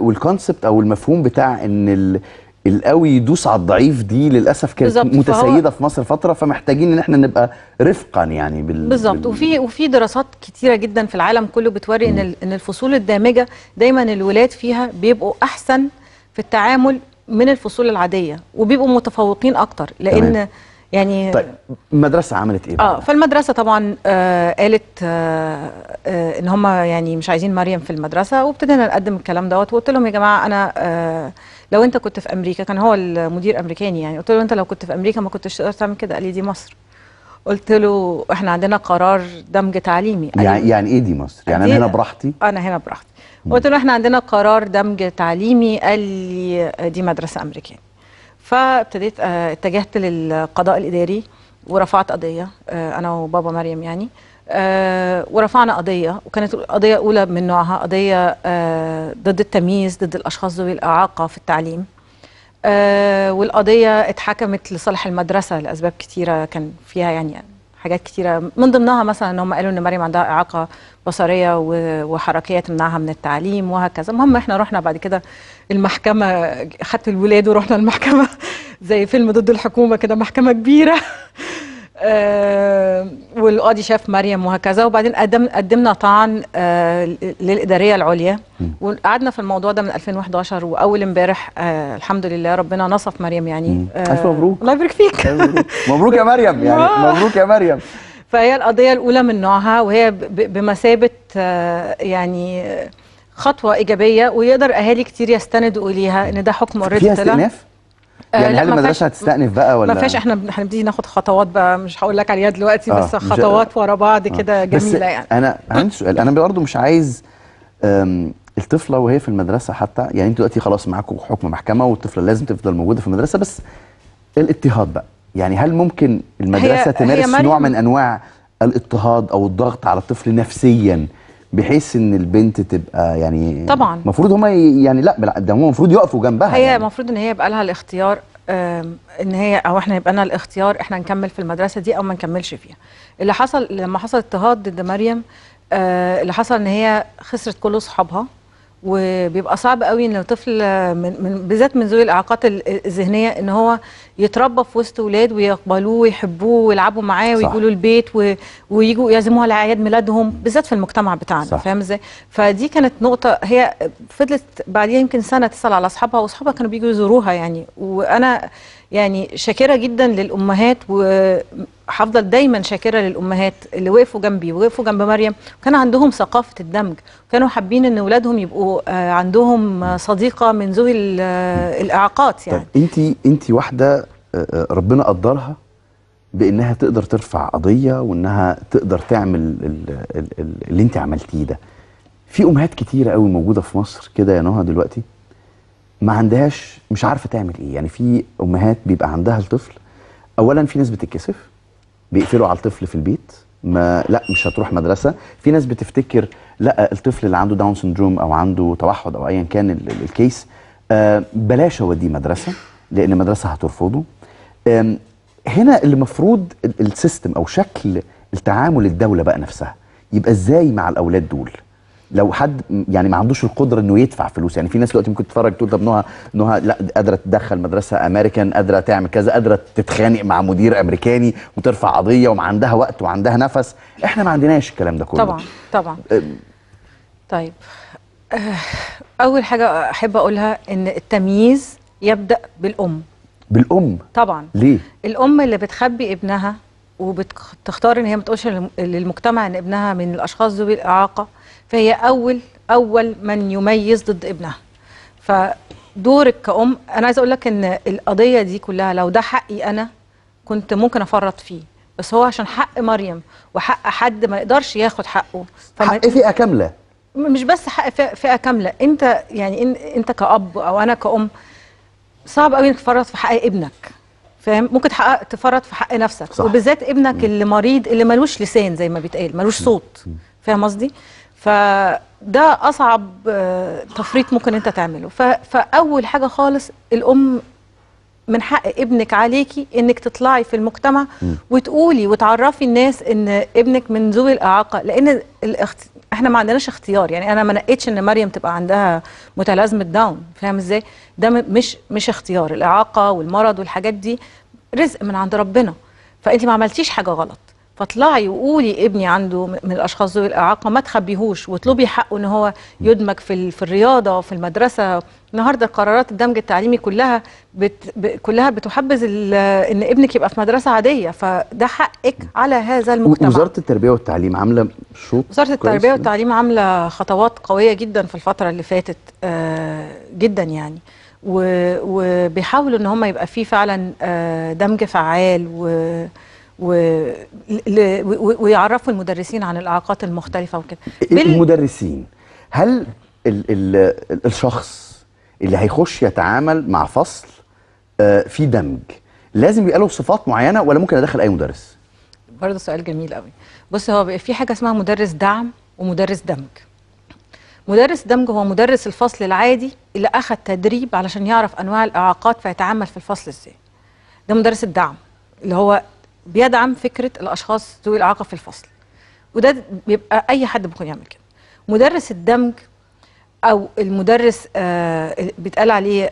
والكونسبت او المفهوم بتاع ان ال... القوي يدوس على الضعيف دي للاسف كانت متسيده في مصر فتره فمحتاجين ان احنا نبقى رفقا يعني بال بالظبط وفي وفي دراسات كتيره جدا في العالم كله بتوري ان ان الفصول الدامجه دايما الولاد فيها بيبقوا احسن في التعامل من الفصول العاديه وبيبقوا متفوقين اكتر لان تمام. يعني طيب المدرسه عملت ايه بقى؟ اه فالمدرسه طبعا آه قالت آه آه ان هم يعني مش عايزين مريم في المدرسه وابتدينا نقدم الكلام دوت وقلت لهم يا جماعه انا آه لو انت كنت في امريكا كان هو المدير امريكاني يعني قلت له انت لو كنت في امريكا ما كنتش تقدر تعمل كده قال لي دي مصر قلت له احنا عندنا قرار دمج تعليمي يعني يعني ايه دي مصر يعني انا هنا براحتي انا هنا براحتي قلت له احنا عندنا قرار دمج تعليمي قال لي دي مدرسه امريكاني فابتديت آه، اتجهت للقضاء الاداري ورفعت قضيه آه، انا وبابا مريم يعني آه ورفعنا قضية وكانت قضية أولى من نوعها قضية آه ضد التمييز ضد الأشخاص ذوي الإعاقة في التعليم آه والقضية اتحكمت لصالح المدرسة لأسباب كتيرة كان فيها يعني حاجات كتيرة من ضمنها مثلا ان هم قالوا ان مريم عندها إعاقة بصرية وحركية تمنعها من التعليم وهكذا المهم احنا رحنا بعد كده المحكمة خدت الولاد ورحنا المحكمة *laughs* زي فيلم ضد الحكومة كده محكمة كبيرة آه، والقاضي شاف مريم وهكذا وبعدين قدم قدمنا طعن آه للاداريه العليا وقعدنا في الموضوع ده من 2011 واول امبارح آه الحمد لله ربنا نصف مريم يعني آه، الف مبروك الله يبارك فيك مبروك يا مريم يعني مبروك يا مريم فهي القضيه الاولى من نوعها وهي بمثابه آه، يعني خطوه ايجابيه ويقدر اهالي كتير يستندوا اليها ان ده حكم اوريدي طلع فيها استئناف؟ يعني آه، هل المدرسه هتستأنف بقى ولا ما فيهاش احنا هنبتدي ناخد خطوات بقى مش هقول لك عليها دلوقتي آه بس خطوات ورا بعض آه. كده آه جميله يعني انا عندي سؤال انا برضه مش عايز الطفله وهي في المدرسه حتى يعني انتوا دلوقتي خلاص معاكم حكم محكمه والطفله لازم تفضل موجوده في المدرسه بس الاضطهاد بقى يعني هل ممكن المدرسه هي تمارس هي نوع من انواع الاضطهاد او الضغط على الطفل نفسيا بحيث ان البنت تبقى يعني طبعا المفروض هما يعني لا ده هما المفروض يقفوا جنبها هي يعني. المفروض يعني. ان هي يبقى لها الاختيار ان هي او احنا يبقى لنا الاختيار احنا نكمل في المدرسه دي او ما نكملش فيها اللي حصل لما حصل اضطهاد ضد مريم آه، اللي حصل ان هي خسرت كل اصحابها وبيبقى صعب قوي ان طفل من بالذات من ذوي الاعاقات الذهنيه ان هو يتربى في وسط ولاد ويقبلوه ويحبوه ويلعبوا معاه ويقولوا البيت و... ويجوا يعزموها على ميلادهم بالذات في المجتمع بتاعنا فاهم ازاي؟ فدي كانت نقطه هي فضلت بعديها يمكن سنه تسال على اصحابها واصحابها كانوا بيجوا يزوروها يعني وانا يعني شاكره جدا للامهات وهفضل دايما شاكره للامهات اللي وقفوا جنبي ووقفوا جنب مريم وكان عندهم ثقافه الدمج كانوا حابين ان اولادهم يبقوا آه، عندهم صديقه من ذوي آه، الاعاقات يعني طب انت انت واحده آه، ربنا قدرها بانها تقدر ترفع قضيه وانها تقدر تعمل اللي انت عملتيه ده في امهات كتيره قوي موجوده في مصر كده يا نهى دلوقتي ما عندهاش مش عارفه تعمل ايه يعني في امهات بيبقى عندها الطفل اولا في ناس بتتكسف بيقفلوا على الطفل في البيت ما لا مش هتروح مدرسه في ناس بتفتكر لا الطفل اللي عنده داون سندروم او عنده توحد او ايا كان الكيس آه، بلاش اوديه مدرسه لان المدرسه هترفضه هنا اللي المفروض السيستم او شكل التعامل الدوله بقى نفسها يبقى ازاي مع الاولاد دول لو حد يعني ما عندوش القدره انه يدفع فلوس يعني في ناس دلوقتي ممكن تتفرج تقول طب نهى نهى لا قادره تدخل مدرسه امريكان قادره تعمل كذا قادره تتخانق مع مدير امريكاني وترفع قضيه وما عندها وقت وعندها نفس احنا ما عندناش الكلام ده كله طبعا طبعا طيب آه، اول حاجه احب اقولها ان التمييز يبدا بالام بالام طبعا ليه الام اللي بتخبي ابنها وبتختار ان هي ما تقولش للمجتمع ان ابنها من الاشخاص ذوي الاعاقه فهي اول اول من يميز ضد ابنها فدورك كأم انا عايزه اقول لك ان القضيه دي كلها لو ده حقي انا كنت ممكن افرط فيه بس هو عشان حق مريم وحق حد ما يقدرش ياخد حقه حق فئه كامله مش بس حق فئه كامله انت يعني انت كاب او انا كأم صعب قوي انك تفرط في حق ابنك فاهم ممكن تحقق تفرط في حق نفسك صح. وبالذات ابنك اللي مريض اللي ملوش لسان زي ما بيتقال ملوش صوت فاهم قصدي فده اصعب آه، تفريط ممكن انت تعمله فاول حاجه خالص الام من حق ابنك عليكي انك تطلعي في المجتمع م. وتقولي وتعرفي الناس ان ابنك من ذوي الاعاقه لان الاخت... احنا ما عندناش اختيار يعني انا ما نقيتش ان مريم تبقى عندها متلازمه داون فاهم ازاي ده مش مش اختيار الاعاقه والمرض والحاجات دي رزق من عند ربنا فانت ما عملتيش حاجه غلط فاطلعي وقولي ابني عنده من الاشخاص ذوي الاعاقه ما تخبيهوش واطلبي حقه ان هو يدمج في في الرياضه في المدرسه النهارده قرارات الدمج التعليمي كلها بت... ب... كلها بتحبذ ال... ان ابنك يبقى في مدرسه عاديه فده حقك على هذا المجتمع وزاره التربيه والتعليم عامله شوط وزاره التربيه والتعليم عامله خطوات قويه جدا في الفتره اللي فاتت آه جدا يعني وبيحاولوا ان هم يبقى فيه فعلا آه دمج فعال و ويعرفوا المدرسين عن الاعاقات المختلفه وكده بال... المدرسين هل ال ال الشخص اللي هيخش يتعامل مع فصل آه، في دمج لازم يبقى له صفات معينه ولا ممكن ادخل اي مدرس برضه سؤال جميل قوي بص هو في حاجه اسمها مدرس دعم ومدرس دمج مدرس دمج هو مدرس الفصل العادي اللي اخذ تدريب علشان يعرف انواع الاعاقات فيتعامل في الفصل ازاي ده مدرس الدعم اللي هو بيدعم فكره الاشخاص ذوي الاعاقه في الفصل وده بيبقى اي حد ممكن يعمل كده مدرس الدمج او المدرس آه بيتقال عليه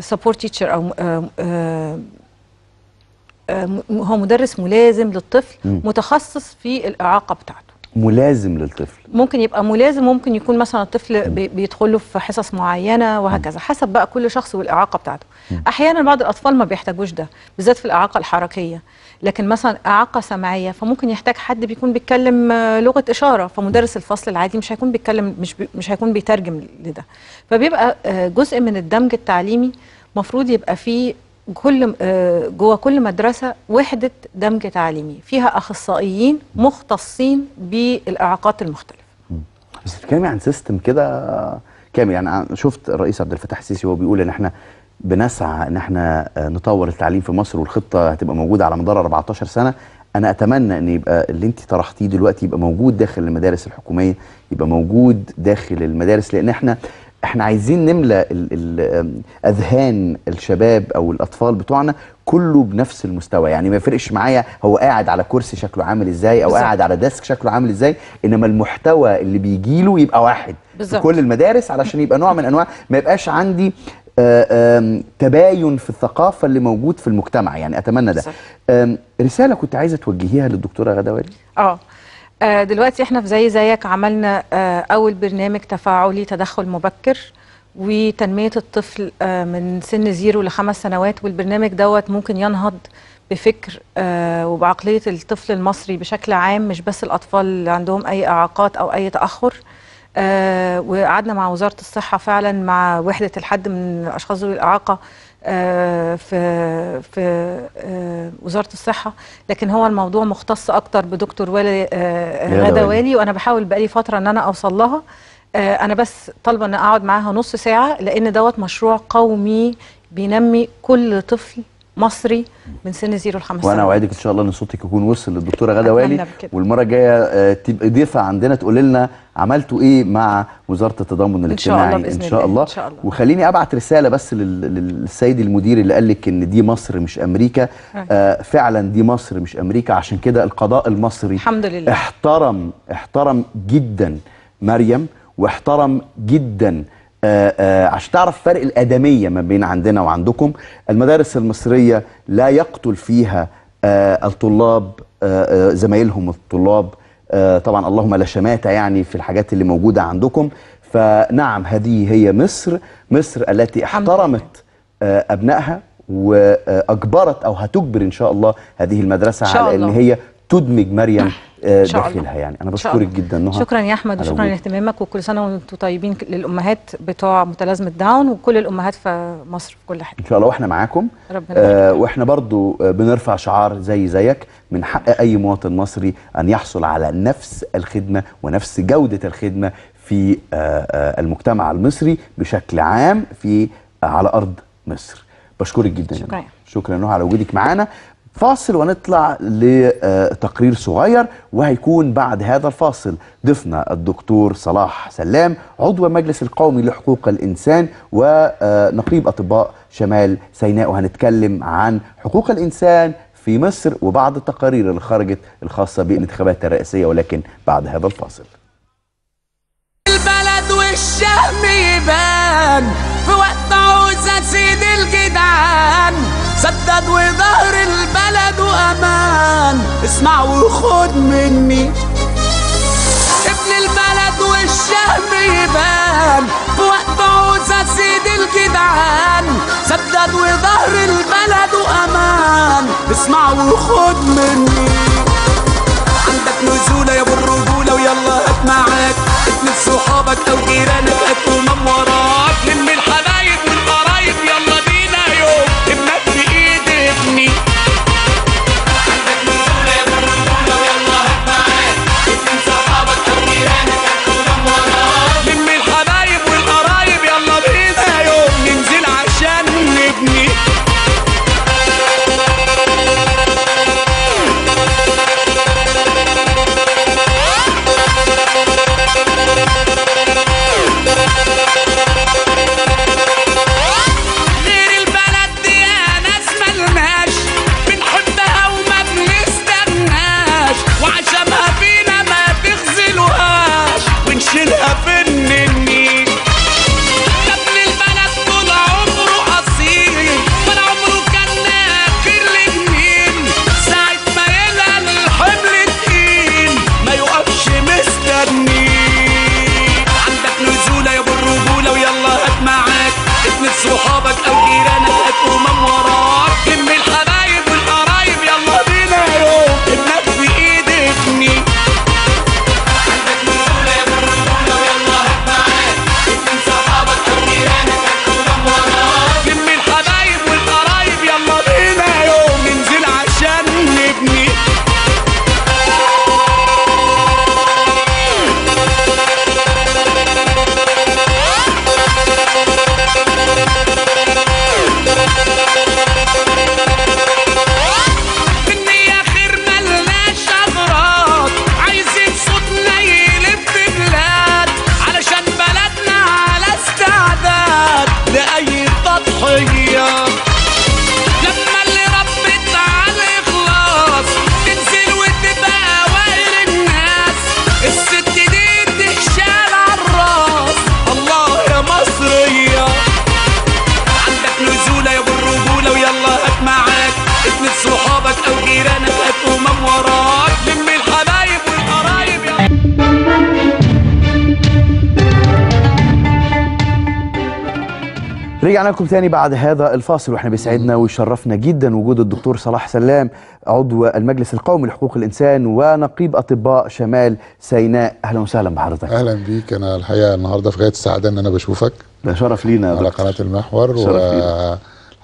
سبورت آه تيتشر او آه, آه،, آه، هو مدرس ملازم للطفل متخصص في الاعاقه بتاعته ملازم للطفل ممكن يبقى ملازم ممكن يكون مثلا الطفل بيدخله في حصص معينه وهكذا حسب بقى كل شخص والاعاقه بتاعته احيانا بعض الاطفال ما بيحتاجوش ده بالذات في الاعاقه الحركيه لكن مثلا اعاقه سمعيه فممكن يحتاج حد بيكون بيتكلم آه، لغه اشاره فمدرس الفصل العادي مش هيكون بيتكلم مش بي مش هيكون بيترجم لده فبيبقى آه، جزء من الدمج التعليمي مفروض يبقى فيه كل آه، جوه كل مدرسه وحده دمج تعليمي فيها اخصائيين مختصين بالاعاقات المختلفه بس بتتكلمي عن سيستم كده كامل يعني شفت الرئيس عبد الفتاح السيسي وهو بيقول ان احنا بنسعى ان احنا نطور التعليم في مصر والخطه هتبقى موجوده على مدار 14 سنه انا اتمنى ان يبقى اللي انت طرحتيه دلوقتي يبقى موجود داخل المدارس الحكوميه يبقى موجود داخل المدارس لان احنا احنا عايزين نملى اذهان الشباب او الاطفال بتوعنا كله بنفس المستوى يعني ما يفرقش معايا هو قاعد على كرسي شكله عامل ازاي او بالزبط. قاعد على ديسك شكله عامل ازاي انما المحتوى اللي بيجي له يبقى واحد بالزبط. في كل المدارس علشان يبقى نوع من انواع ما يبقاش عندي آه، تباين في الثقافه اللي موجود في المجتمع يعني اتمنى ده رساله كنت عايزه توجهيها للدكتوره غدا وائل اه آه، دلوقتي احنا في زي زيك عملنا آه، اول برنامج تفاعلي تدخل مبكر وتنمية الطفل آه، من سن زيرو لخمس سنوات والبرنامج دوت ممكن ينهض بفكر وبعقلية الطفل المصري بشكل عام مش بس الأطفال اللي عندهم أي إعاقات أو أي تأخر وقعدنا مع وزارة الصحة فعلا مع وحدة الحد من الأشخاص ذوي الإعاقة آه، في في آه، وزاره الصحه لكن هو الموضوع مختص اكتر بدكتور والي آه، غدا والي وانا بحاول بقالي فتره ان انا اوصل لها انا بس طالبه ان اقعد معاها نص ساعه لان دوت مشروع قومي بينمي كل طفل مصري من سن زيرو لخمس سنين وانا اوعدك ان شاء الله ان صوتك يكون وصل للدكتوره غدا والي والمره الجايه آه، تبقى ضيفه عندنا تقول لنا عملتوا ايه مع وزاره التضامن الاجتماعي ان شاء الله, إن شاء الله. إن شاء الله. وخليني ابعت رساله بس للسيد المدير اللي قال لك ان دي مصر مش امريكا آه فعلا دي مصر مش امريكا عشان كده القضاء المصري الحمد لله احترم احترم جدا مريم واحترم جدا آه، آه، عشان تعرف فرق الادميه ما بين عندنا وعندكم المدارس المصريه لا يقتل فيها آه، الطلاب زمايلهم الطلاب طبعا اللهم لا شماته يعني في الحاجات اللي موجوده عندكم فنعم هذه هي مصر مصر التي احترمت ابنائها واجبرت او هتجبر ان شاء الله هذه المدرسه شاء على الله. ان هي تدمج مريم آه، داخلها يعني انا بشكرك جدا نهى شكرا يا احمد وشكرا لاهتمامك وكل سنه وانتم طيبين للامهات بتوع متلازمه داون وكل الامهات في مصر في كل حته ان شاء الله واحنا معاكم ربنا آه واحنا برضو آه، بنرفع شعار زي زيك من حق اي مواطن مصري ان يحصل على نفس الخدمه ونفس جوده الخدمه في آه, آه، المجتمع المصري بشكل عام في آه على ارض مصر بشكرك جدا شكرا يعني. شكرا نهى على وجودك معانا فاصل ونطلع لتقرير صغير وهيكون بعد هذا الفاصل ضيفنا الدكتور صلاح سلام عضو مجلس القومي لحقوق الإنسان ونقيب أطباء شمال سيناء وهنتكلم عن حقوق الإنسان في مصر وبعض التقارير اللي خرجت الخاصة بالانتخابات الرئاسية ولكن بعد هذا الفاصل البلد والشام يبان في وقت سيد الجدعان سدد وظهر البلد وأمان اسمع وخد مني ابن البلد والشهم يبان في وقت عوزة سيد الجدعان سدد وظهر البلد وأمان اسمع وخد مني عندك نزولة يا ابو الرجولة ويلا هات معاك اتنين صحابك أو جيرانك هاتوا من وراك لم الحبايب رجعنا لكم تاني بعد هذا الفاصل واحنا بيسعدنا ويشرفنا جدا وجود الدكتور صلاح سلام عضو المجلس القومي لحقوق الانسان ونقيب اطباء شمال سيناء اهلا وسهلا بحضرتك اهلا بيك انا الحقيقه النهارده في غايه السعاده ان انا بشوفك ده شرف لينا على قناه المحور شرف و... لينا.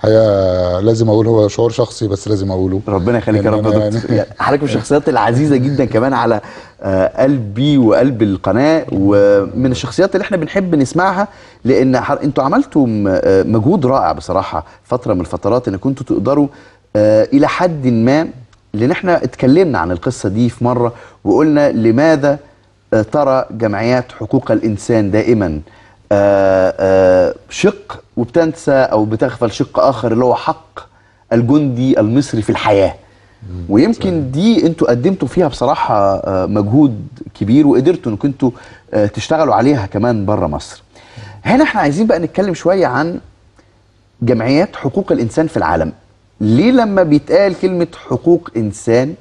الحقيقه لازم اقول هو شعور شخصي بس لازم اقوله ربنا يخليك يا رب يا دكتور يعني يعني حضرتك من *laughs* الشخصيات العزيزه جدا كمان على آه، قلبي وقلب القناه ومن الشخصيات اللي احنا بنحب نسمعها لان انتوا عملتوا آه، مجهود رائع بصراحه فتره من الفترات ان كنتوا تقدروا آه، الى حد ما لان احنا اتكلمنا عن القصه دي في مره وقلنا لماذا ترى جمعيات حقوق الانسان دائما آه، آه، شق وبتنسى او بتغفل شق اخر اللي هو حق الجندي المصري في الحياه ويمكن دي انتوا قدمتوا فيها بصراحه آه، مجهود كبير وقدرتوا انكم انتوا تشتغلوا عليها كمان بره مصر هنا احنا عايزين بقى نتكلم شويه عن جمعيات حقوق الانسان في العالم ليه لما بيتقال كلمه حقوق انسان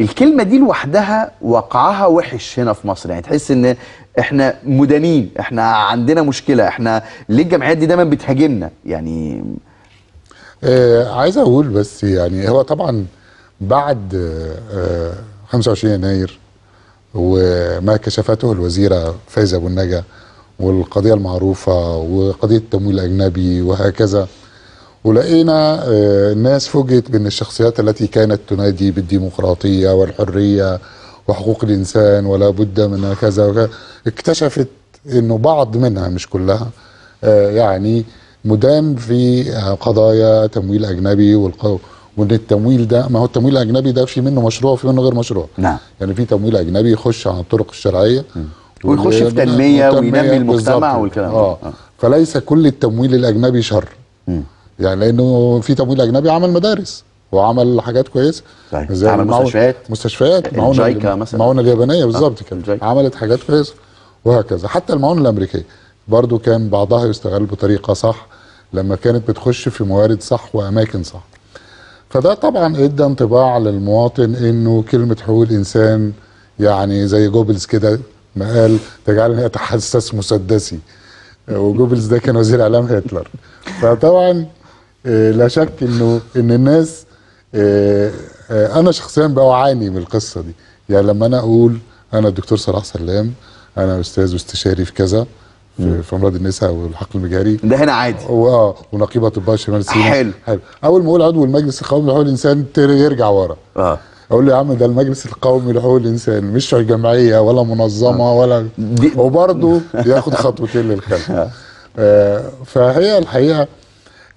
الكلمه دي لوحدها وقعها وحش هنا في مصر يعني تحس ان احنا مدانين احنا عندنا مشكله احنا ليه الجمعيات دي دايما بتهاجمنا يعني آه عايز اقول بس يعني هو طبعا بعد آه 25 يناير وما كشفته الوزيره فايزه ابو النجا والقضيه المعروفه وقضيه التمويل الاجنبي وهكذا ولقينا آه، ناس فوجئت بان الشخصيات التي كانت تنادي بالديمقراطيه والحريه وحقوق الانسان ولا بد من كذا وكذا اكتشفت انه بعض منها مش كلها آه، يعني مدان في قضايا تمويل اجنبي وان التمويل ده ما هو التمويل الاجنبي ده في منه مشروع وفي منه غير مشروع نعم يعني في تمويل اجنبي يخش عن الطرق الشرعيه ويخش في تنميه وينمي المجتمع والكلام ده آه. آه. فليس كل التمويل الاجنبي شر م. يعني لانه في تمويل اجنبي عمل مدارس وعمل حاجات كويسه طيب زي عمل مستشفيات مستشفيات إيه، معونه مثلا معونه اليابانيه بالظبط كده عملت حاجات كويسه وهكذا حتى المعونه الامريكيه برضو كان بعضها يستغل بطريقه صح لما كانت بتخش في موارد صح واماكن صح فده طبعا ادى انطباع للمواطن انه كلمه حقوق الانسان يعني زي جوبلز كده ما قال تجعلني اتحسس مسدسي وجوبلز ده كان وزير اعلام هتلر فطبعا إيه، لا شك انه ان الناس إيه، إيه، انا شخصيا بوعاني من القصه دي يعني لما انا اقول انا الدكتور صلاح سلام انا استاذ واستشاري في كذا في امراض النساء والحقل المجهري ده هنا عادي اه ونقيب اطباء شمال سيناء حلو حلو اول ما اقول عضو المجلس القومي لحقوق الانسان يرجع ورا اه اقول له يا عم ده المجلس القومي لحقوق الانسان مش جمعيه ولا منظمه آه. ولا وبرضه ياخد خطوتين للخلف *laughs* آه. آه فهي الحقيقه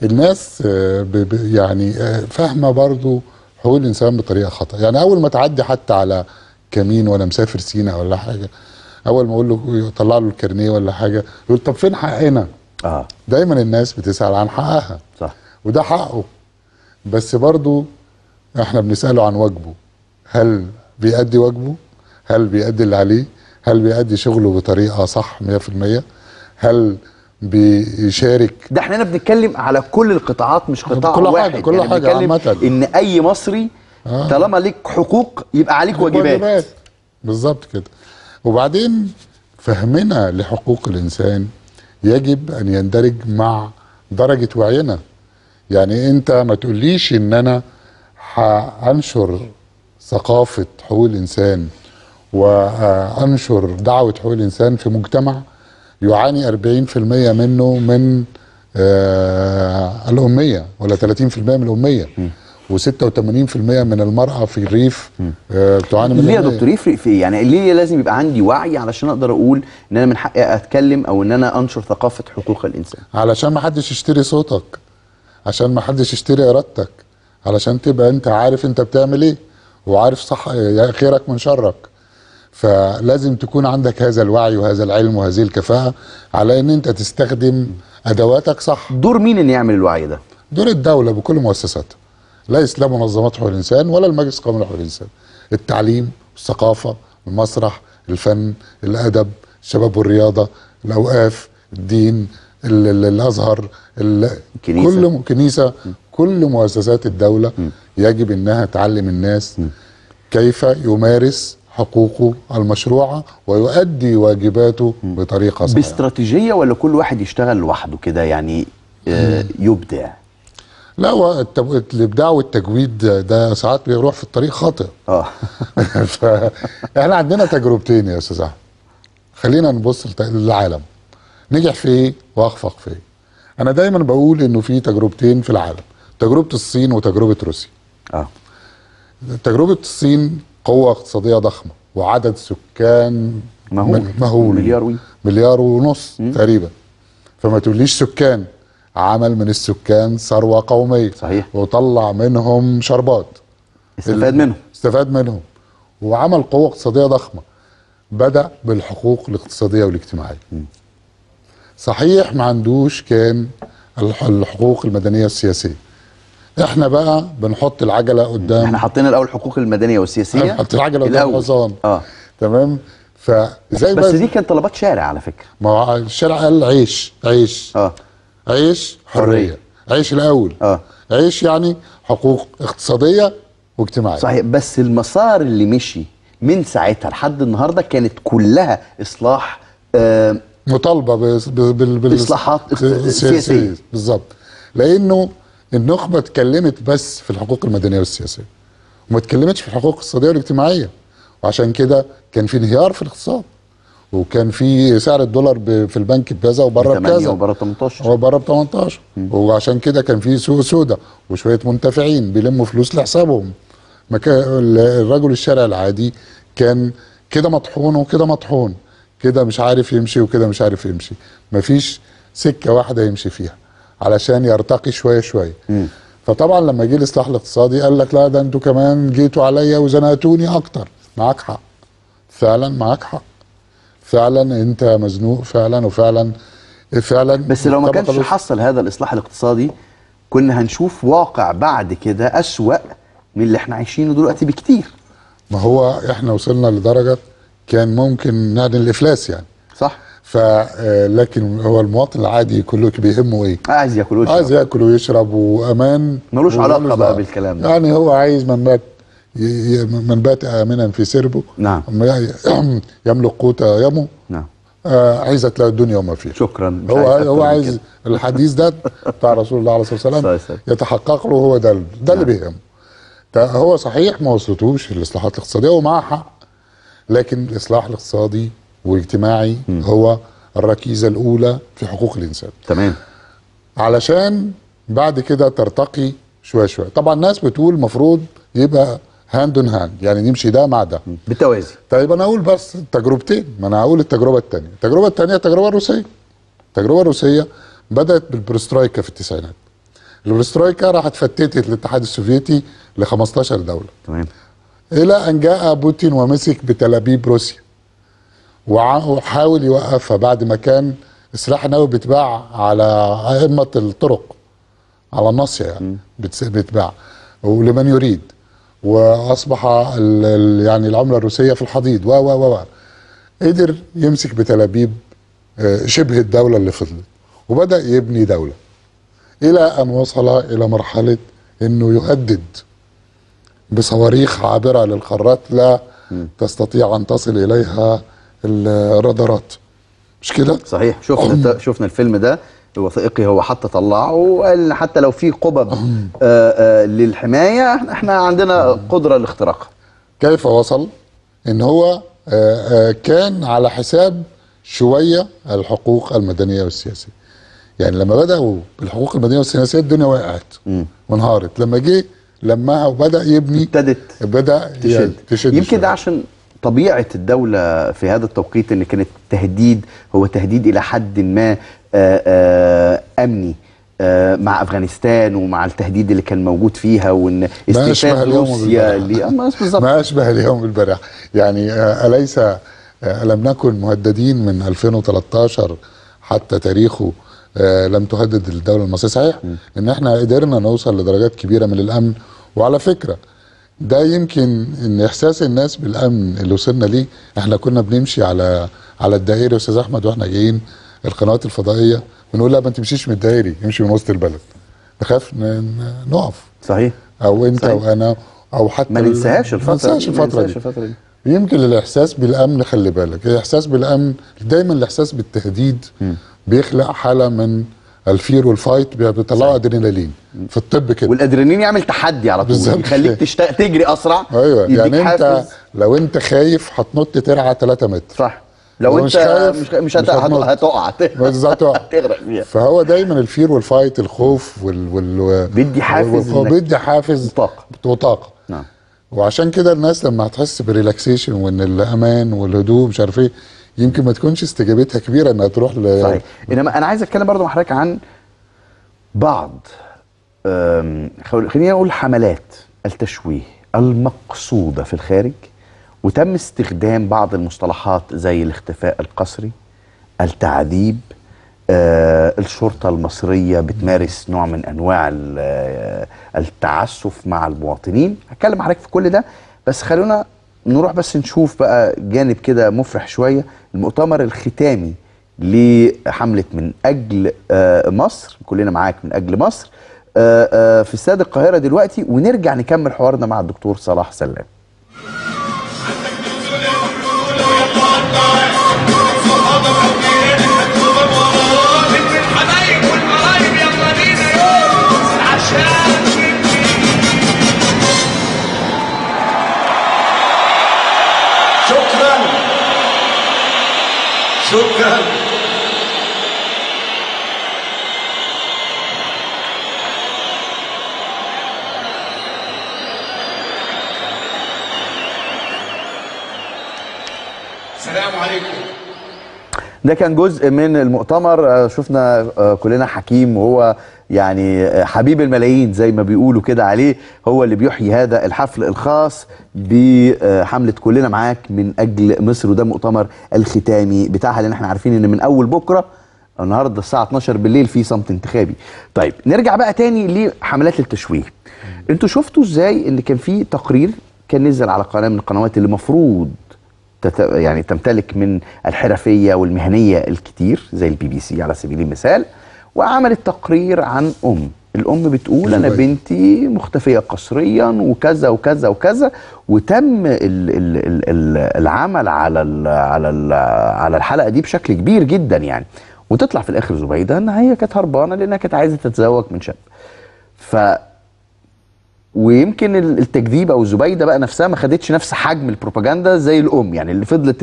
الناس آه، يعني آه، فاهمه برضو حقوق الانسان بطريقه خطا يعني اول ما تعدي حتى على كمين ولا مسافر سينا ولا حاجه اول ما اقول له يطلع له الكارنيه ولا حاجه يقول طب فين حقنا اه دايما الناس بتسال عن حقها صح وده حقه بس برضو احنا بنساله عن واجبه هل بيأدي واجبه هل بيأدي اللي عليه هل بيأدي شغله بطريقه صح 100% هل بيشارك ده احنا هنا بنتكلم على كل القطاعات مش قطاع كل واحد حاجة كل يعني حاجة عامة ان اي مصري آه. طالما ليك حقوق يبقى عليك واجبات, واجبات. بالظبط كده وبعدين فهمنا لحقوق الانسان يجب ان يندرج مع درجه وعينا يعني انت ما تقوليش ان انا هانشر ثقافه حقوق الانسان وانشر دعوه حقوق الانسان في مجتمع يعاني 40% منه من آه الأمية ولا 30% من الأمية م. و86% من المرأة في الريف آه بتعاني من ليه يا دكتور يفرق في ايه؟ يعني ليه لازم يبقى عندي وعي علشان اقدر اقول ان انا من حقي اتكلم او ان انا انشر ثقافه حقوق الانسان؟ علشان ما حدش يشتري صوتك عشان ما حدش يشتري ارادتك علشان تبقى انت عارف انت بتعمل ايه وعارف صح خيرك من شرك فلازم تكون عندك هذا الوعي وهذا العلم وهذه الكفاءه على ان انت تستخدم ادواتك صح دور مين ان يعمل الوعي ده دور الدوله بكل مؤسساتها ليس لا منظمات حقوق الانسان ولا المجلس القومي لحقوق الانسان التعليم الثقافه المسرح الفن الادب الشباب والرياضه الاوقاف الدين الازهر الكنيسة. كل كنيسه كل مؤسسات الدوله م. يجب انها تعلم الناس م. كيف يمارس حقوقه المشروعه ويؤدي واجباته بطريقه صحيحه باستراتيجيه ولا كل واحد يشتغل لوحده كده يعني آه، يبدع لا هو الابداع والتجويد ده ساعات بيروح في الطريق خاطئ اه *laughs* فاحنا عندنا تجربتين يا استاذ احمد خلينا نبص للعالم نجح في ايه واخفق في ايه انا دايما بقول انه في تجربتين في العالم تجربه الصين وتجربه روسيا اه تجربه الصين قوة اقتصادية ضخمة وعدد سكان مهول مهول مليار مليار ونص مم. تقريبا فما تقوليش سكان عمل من السكان ثروة قومية صحيح وطلع منهم شربات استفاد منهم استفاد منهم وعمل قوة اقتصادية ضخمة بدأ بالحقوق الاقتصادية والاجتماعية مم. صحيح ما عندوش كان الحقوق المدنية السياسية احنا بقى بنحط العجله قدام احنا حطينا الاول الحقوق المدنيه والسياسيه حط العجله قدام الحصان اه تمام فزي بس, بس دي كانت طلبات شارع على فكره ما هو الشارع قال عيش عيش اه عيش حريه, حرية. عيش الاول اه عيش يعني حقوق اقتصاديه واجتماعيه صحيح بس المسار اللي مشي من ساعتها لحد النهارده كانت كلها اصلاح آه مطالبه بالاصلاحات السياسيه بالظبط لانه النخبه اتكلمت بس في الحقوق المدنيه والسياسيه وما اتكلمتش في الحقوق الاقتصاديه والاجتماعيه وعشان كده كان في انهيار في الاقتصاد وكان في سعر الدولار في البنك بكذا وبره بكذا وبره 18 وبره ب 18 وعشان كده كان في سوق سوداء وشويه منتفعين بيلموا فلوس لحسابهم الرجل الشارع العادي كان كده مطحون وكده مطحون كده مش عارف يمشي وكده مش عارف يمشي مفيش سكه واحده يمشي فيها علشان يرتقي شويه شويه فطبعا لما جه الاصلاح الاقتصادي قال لك لا ده انتوا كمان جيتوا عليا وزنقتوني اكتر معاك حق فعلا معاك حق فعلا انت مزنوق فعلا وفعلا فعلا بس لو ما كانش حصل هذا الاصلاح الاقتصادي كنا هنشوف واقع بعد كده اسوأ من اللي احنا عايشينه دلوقتي بكتير ما هو احنا وصلنا لدرجه كان ممكن نعدل الافلاس يعني صح فلكن آه، هو المواطن العادي كله بيهمه ايه؟ عايز ياكل ويشرب عايز ياكل ويشرب وامان ملوش علاقه بقى بالكلام ده يعني هو عايز من بات من بات امنا في سربه نعم *clears throat* يملك قوت يمه نعم آه، عايزه تلاقي الدنيا وما فيها شكرا هو هو عايز الحديث ده بتاع رسول الله عليه الصلاه والسلام يتحقق له هو ده ده نعم. اللي بيهمه هو صحيح ما وصلتوش الاصلاحات الاقتصاديه ومعاه حق لكن الاصلاح الاقتصادي واجتماعي م. هو الركيزه الاولى في حقوق الانسان تمام علشان بعد كده ترتقي شويه شويه طبعا الناس بتقول المفروض يبقى هاند اون هاند يعني نمشي ده مع ده بالتوازي طيب انا اقول بس تجربتين ما انا هقول التجربه الثانيه التجربه الثانيه التجربه الروسيه التجربه الروسيه بدات بالبرسترايكا في التسعينات البرسترايكا راحت فتتت الاتحاد السوفيتي ل 15 دوله تمام الى ان جاء بوتين ومسك بتلابيب روسيا وحاول يوقفها بعد ما كان السلاح النووي بيتباع على ائمه الطرق على الناصيه يعني بيتباع ولمن يريد واصبح يعني العمله الروسيه في الحضيض و و و قدر يمسك بتلابيب آه، شبه الدوله اللي فضلت وبدا يبني دوله الى ان وصل الى مرحله انه يهدد بصواريخ عابره للقارات لا تستطيع ان تصل اليها الرادارات مش كده صحيح شفنا شفنا الفيلم ده الوثائقي هو حتى طلعه وقال حتى لو في قبب آه، آه، للحمايه احنا عندنا قدره لاختراقها كيف وصل ان هو آه، كان على حساب شويه الحقوق المدنيه والسياسيه يعني لما بداوا بالحقوق المدنيه والسياسيه الدنيا وقعت وانهارت لما جه لما وبدا يبني ابتدت بدا تشد, تشد يمكن ده عشان طبيعة الدولة في هذا التوقيت ان كانت التهديد هو تهديد إلى حد ما آه، آه، أمني آه، مع افغانستان ومع التهديد اللي كان موجود فيها وان استشهاد روسيا ما اشبه اليوم بالبارح يعني اليس الم نكن مهددين من 2013 حتى تاريخه لم تهدد الدوله المصريه صحيح ان احنا قدرنا نوصل لدرجات كبيره من الامن وعلى فكره ده يمكن ان احساس الناس بالامن اللي وصلنا ليه احنا كنا بنمشي على على الدائري استاذ احمد واحنا جايين القنوات الفضائيه بنقول لا ما تمشيش من الدائري امشي من وسط البلد نخاف نقف صحيح او انت صحيح. وانا او حتى ما ننساهاش الفتره ما ننساهاش الفتره, دي. الفترة دي. يمكن الاحساس بالامن خلي بالك الاحساس بالامن دايما الاحساس بالتهديد م. بيخلق حاله من الفير والفايت بيطلعوا ادرينالين في الطب كده والادرينالين يعمل تحدي على طول بالظبط يخليك تشتاق تجري اسرع ايوه يعني انت لو انت خايف هتنط ترعى 3 متر صح لو, انت مش خايف مش, مش, مش هتقع بالظبط *laughs* هتغرق فهو دايما الفير والفايت الخوف وال, وال... بيدي حافز بيدي حافز وطاقه وطاقه نعم وعشان كده الناس لما هتحس بريلاكسيشن وان الامان والهدوء مش عارف ايه يمكن ما تكونش استجابتها كبيره انها تروح ل صحيح انما انا عايز اتكلم برضه مع حضرتك عن بعض خلينا نقول حملات التشويه المقصوده في الخارج وتم استخدام بعض المصطلحات زي الاختفاء القسري التعذيب آه الشرطه المصريه بتمارس نوع من انواع آه، التعسف مع المواطنين هتكلم حضرتك في كل ده بس خلونا نروح بس نشوف بقى جانب كده مفرح شويه المؤتمر الختامي لحمله من اجل آه، مصر كلنا معاك من اجل مصر آه، آه، في استاد القاهره دلوقتي ونرجع نكمل حوارنا مع الدكتور صلاح سلام السلام عليكم ده كان جزء من المؤتمر آه، شفنا آه، كلنا حكيم وهو يعني آه، حبيب الملايين زي ما بيقولوا كده عليه هو اللي بيحيي هذا الحفل الخاص بحملة كلنا معاك من أجل مصر وده مؤتمر الختامي بتاعها لأن احنا عارفين إن من أول بكرة النهاردة الساعة 12 بالليل في صمت انتخابي طيب نرجع بقى تاني لحملات التشويه انتوا شفتوا ازاي ان كان في تقرير كان نزل على قناة من القنوات اللي المفروض يعني تمتلك من الحرفية والمهنية الكتير زي البي بي سي على سبيل المثال وعملت تقرير عن أم الأم بتقول أنا بنتي مختفية قسريا وكذا وكذا وكذا وتم الـ الـ الـ العمل على الـ على الـ على الحلقة دي بشكل كبير جدا يعني وتطلع في الآخر زبيدة إن هي كانت هربانة لأنها كانت عايزة تتزوج من شاب ف ويمكن التجديب او الزبيده بقى نفسها ما خدتش نفس حجم البروباجندا زي الام يعني اللي فضلت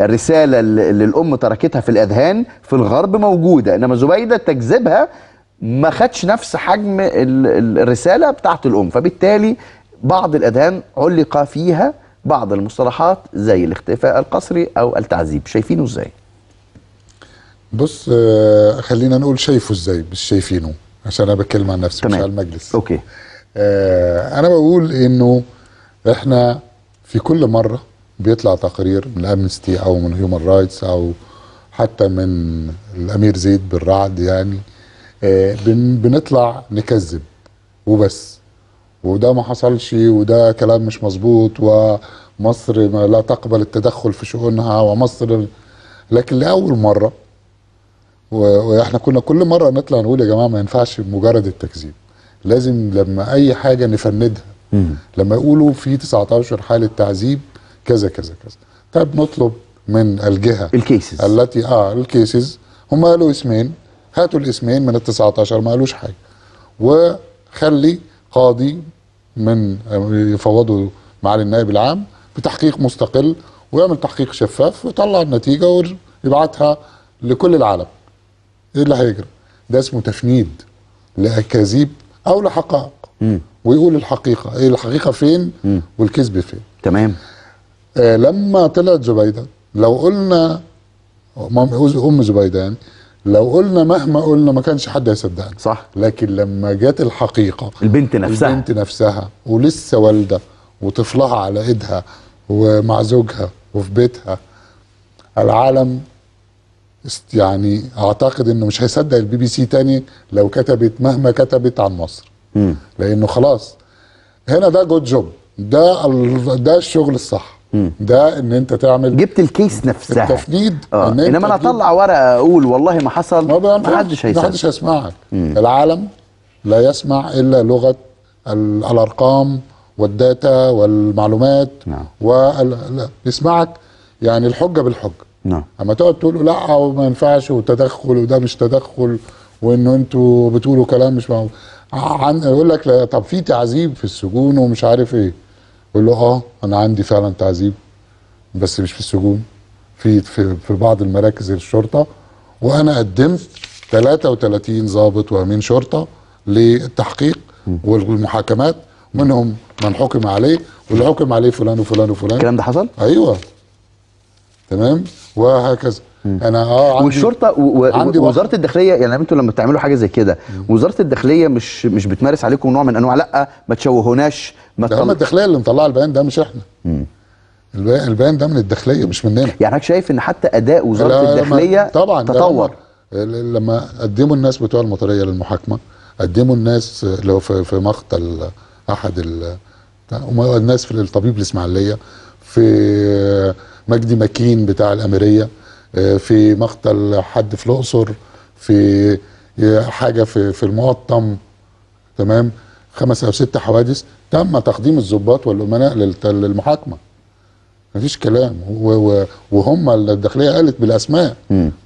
الرساله اللي الام تركتها في الاذهان في الغرب موجوده انما زبيده تجذبها ما خدش نفس حجم الرساله بتاعه الام فبالتالي بعض الاذهان علق فيها بعض المصطلحات زي الاختفاء القسري او التعذيب شايفينه ازاي بص آه، خلينا نقول شايفه ازاي مش شايفينه عشان انا بتكلم عن نفسي تمام. مش على المجلس اوكي آه، انا بقول انه احنا في كل مره بيطلع تقرير من امنستي او من هيومن رايتس او حتى من الامير زيد بالرعد يعني آه، بنطلع نكذب وبس وده ما حصلش وده كلام مش مظبوط ومصر ما لا تقبل التدخل في شؤونها ومصر لكن لاول مره واحنا كنا كل مره نطلع نقول يا جماعه ما ينفعش مجرد التكذيب لازم لما اي حاجه نفندها مم. لما يقولوا في 19 حاله تعذيب كذا كذا كذا طب نطلب من الجهه الكيسز التي اه الكيسز هم قالوا اسمين هاتوا الاسمين من ال 19 ما قالوش حاجه وخلي قاضي من يفوضوا معالي النائب العام بتحقيق مستقل ويعمل تحقيق شفاف ويطلع النتيجه ويبعتها لكل العالم ايه اللي هيجري ده اسمه تفنيد لاكاذيب او لحقائق ويقول الحقيقه ايه الحقيقه فين مم. والكذب فين تمام آه لما طلعت زبيده لو قلنا ام زبيده يعني لو قلنا مهما قلنا ما كانش حد هيصدقنا صح لكن لما جت الحقيقه البنت نفسها البنت نفسها ولسه والده وطفلها على ايدها ومع زوجها وفي بيتها العالم يعني اعتقد انه مش هيصدق البي بي سي تاني لو كتبت مهما كتبت عن مصر لانه خلاص هنا ده جود جوب ده ال... ده الشغل الصح ده ان انت تعمل جبت الكيس نفسها التفنيد آه. إن انما انا اطلع ورقه اقول والله ما حصل ما حدش هيسمعك ما حدش هيسمعك العالم لا يسمع الا لغه الارقام والداتا والمعلومات نعم. وال... بيسمعك يعني الحجه بالحجه نعم اما تقعد تقول له لا وما ينفعش وتدخل وده مش تدخل وانه انتوا بتقولوا كلام مش معقول عن يقول لك لا طب في تعذيب في السجون ومش عارف ايه يقول له اه انا عندي فعلا تعذيب بس مش في السجون في في, في بعض المراكز الشرطه وانا قدمت 33 ضابط وامين شرطه للتحقيق والمحاكمات منهم من حكم عليه واللي حكم عليه فلان وفلان وفلان الكلام ده حصل؟ ايوه تمام وهكذا انا اه عندي والشرطه و... و... عندي وزاره الداخليه يعني انتوا لما بتعملوا حاجه زي كده وزاره الداخليه مش مش بتمارس عليكم نوع من انواع لا ما تشوهوناش ما تطلع... الداخليه اللي مطلعه البيان ده مش احنا البيان ده من الداخليه مش مننا يعني حضرتك شايف ان حتى اداء وزاره الداخليه طبعا تطور لما قدموا الناس بتوع المطريه للمحاكمه قدموا الناس لو في, في مقتل احد ال... الناس في الطبيب الاسماعيليه في مجدي مكين بتاع الاميريه آه، في مقتل حد في الاقصر في آه، حاجه في في المقطم تمام خمس او ست حوادث تم تقديم الضباط والامناء للمحاكمه مفيش كلام وهم الداخليه قالت بالاسماء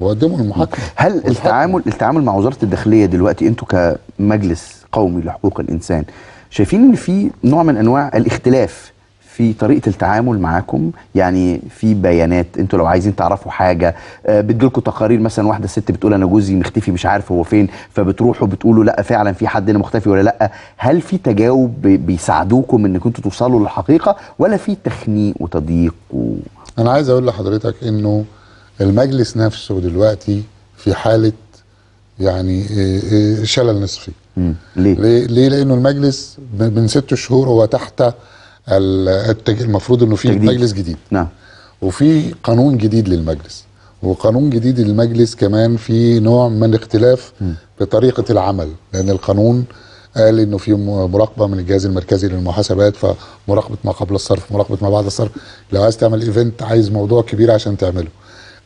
وقدموا المحاكمه هل والحكمة. التعامل التعامل مع وزاره الداخليه دلوقتي انتوا كمجلس قومي لحقوق الانسان شايفين ان في نوع من انواع الاختلاف في طريقه التعامل معاكم يعني في بيانات انتوا لو عايزين تعرفوا حاجه آه، بتجيلكوا تقارير مثلا واحده ست بتقول انا جوزي مختفي مش عارف هو فين فبتروحوا بتقولوا لا فعلا في حد هنا مختفي ولا لا هل في تجاوب بيساعدوكم انكم كنتوا توصلوا للحقيقه ولا في تخنيق وتضييق و... انا عايز اقول لحضرتك انه المجلس نفسه دلوقتي في حاله يعني آه، آه، شلل نصفي ليه؟ ليه؟ لانه المجلس من ست شهور هو تحت التج... المفروض انه في مجلس جديد نعم وفي قانون جديد للمجلس وقانون جديد للمجلس كمان في نوع من الاختلاف م. بطريقه العمل لان القانون قال انه في مراقبه من الجهاز المركزي للمحاسبات فمراقبه ما قبل الصرف مراقبه ما بعد الصرف لو عايز تعمل ايفنت عايز موضوع كبير عشان تعمله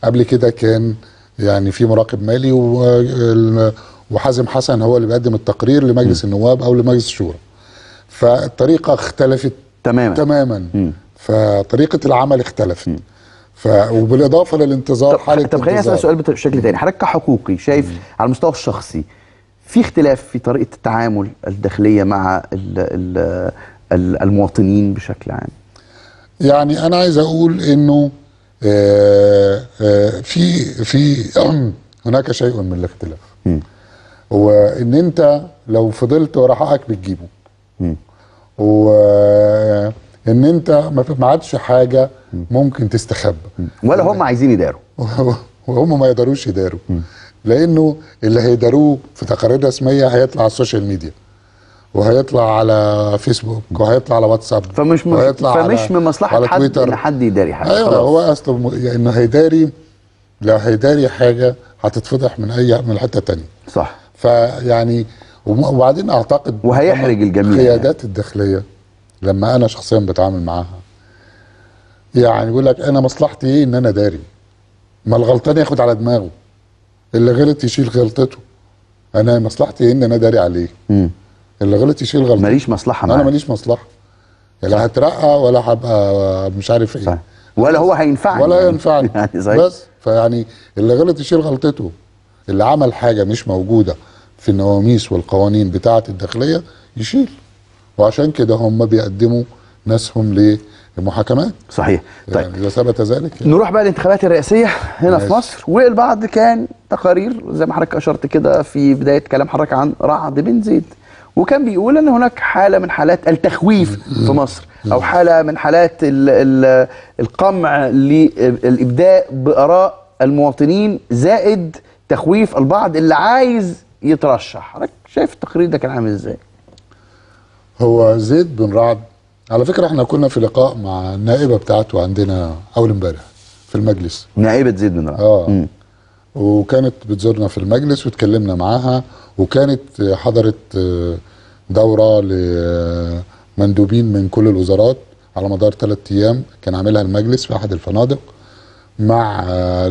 قبل كده كان يعني في مراقب مالي و... وحازم حسن هو اللي بيقدم التقرير لمجلس م. النواب او لمجلس الشورى فالطريقه اختلفت تماما تماما م. فطريقه العمل اختلفت ف... وبالاضافه للانتظار حاله طب خليني اسال سؤال بشكل تاني حضرتك كحقوقي شايف م. على المستوى الشخصي في اختلاف في طريقه التعامل الداخليه مع الـ الـ الـ المواطنين بشكل عام يعني انا عايز اقول انه آآ آه، آآ آه، في في *clears throat* هناك شيء من الاختلاف هو ان انت لو فضلت ورا حقك بتجيبه وان انت ما عادش حاجه ممكن تستخبى ولا هم عايزين يداروا *laughs* وهم ما يقدروش يداروا لانه اللي هيداروه في تقارير رسميه هيطلع على السوشيال ميديا وهيطلع على فيسبوك وهيطلع على واتساب فمش وهيطلع فمش على من مصلحه على حد تويتر. ان حد يداري حاجه ايوه خلاص. هو اصله انه يعني هيداري لو هيداري حاجه هتتفضح من اي من حته ثانيه صح فيعني وبعدين اعتقد وهيحرج الجميع القيادات يعني. الداخليه لما انا شخصيا بتعامل معاها يعني يقول لك انا مصلحتي ايه ان انا داري ما الغلطان ياخد على دماغه اللي غلط يشيل غلطته انا مصلحتي ايه ان انا داري عليه م. اللي غلط يشيل غلطته ماليش مصلحه انا ماليش مصلحه يعني لا هترقى ولا هبقى مش عارف ايه صح. ولا هو هينفعني ولا ينفعني يعني, *laughs* يعني بس فيعني اللي غلط يشيل غلطته اللي عمل حاجه مش موجوده في النواميس والقوانين بتاعه الداخليه يشيل وعشان كده هم بيقدموا ناسهم للمحاكمات صحيح يعني طيب يعني اذا ثبت ذلك يعني. نروح بقى للانتخابات الرئاسيه هنا ناس. في مصر والبعض كان تقارير زي ما حضرتك اشرت كده في بدايه كلام حضرتك عن رعد بن زيد وكان بيقول ان هناك حاله من حالات التخويف في مصر او حاله من حالات الـ الـ القمع للابداء باراء المواطنين زائد تخويف البعض اللي عايز يترشح حضرتك شايف التقرير ده كان عامل ازاي هو زيد بن رعد على فكره احنا كنا في لقاء مع النائبه بتاعته عندنا اول امبارح في المجلس نائبه زيد بن رعد اه م. وكانت بتزورنا في المجلس واتكلمنا معاها وكانت حضرت آه، دوره لمندوبين من كل الوزارات على مدار ثلاث ايام كان عاملها المجلس في احد الفنادق مع آه،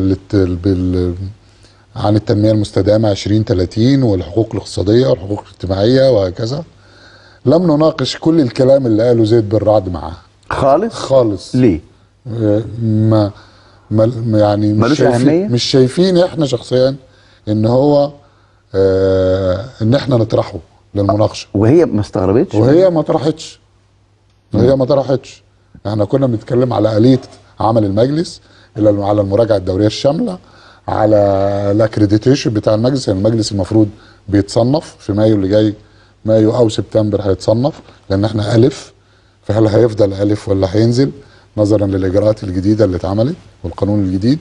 عن التنميه المستدامه 2030 والحقوق الاقتصاديه والحقوق الاجتماعيه وهكذا لم نناقش كل الكلام اللي قاله زيد بن رعد معاه خالص خالص ليه آه، ما, ما يعني مش شايفين مش شايفين احنا شخصيا ان هو آه ان احنا نطرحه للمناقشه وهي ما استغربتش وهي ما طرحتش وهي ما طرحتش احنا كنا بنتكلم على اليه عمل المجلس على المراجعه الدوريه الشامله على الاكريديتيشن بتاع المجلس يعني المجلس المفروض بيتصنف في مايو اللي جاي مايو او سبتمبر هيتصنف لان احنا الف فهل هيفضل الف ولا هينزل نظرا للاجراءات الجديده اللي اتعملت والقانون الجديد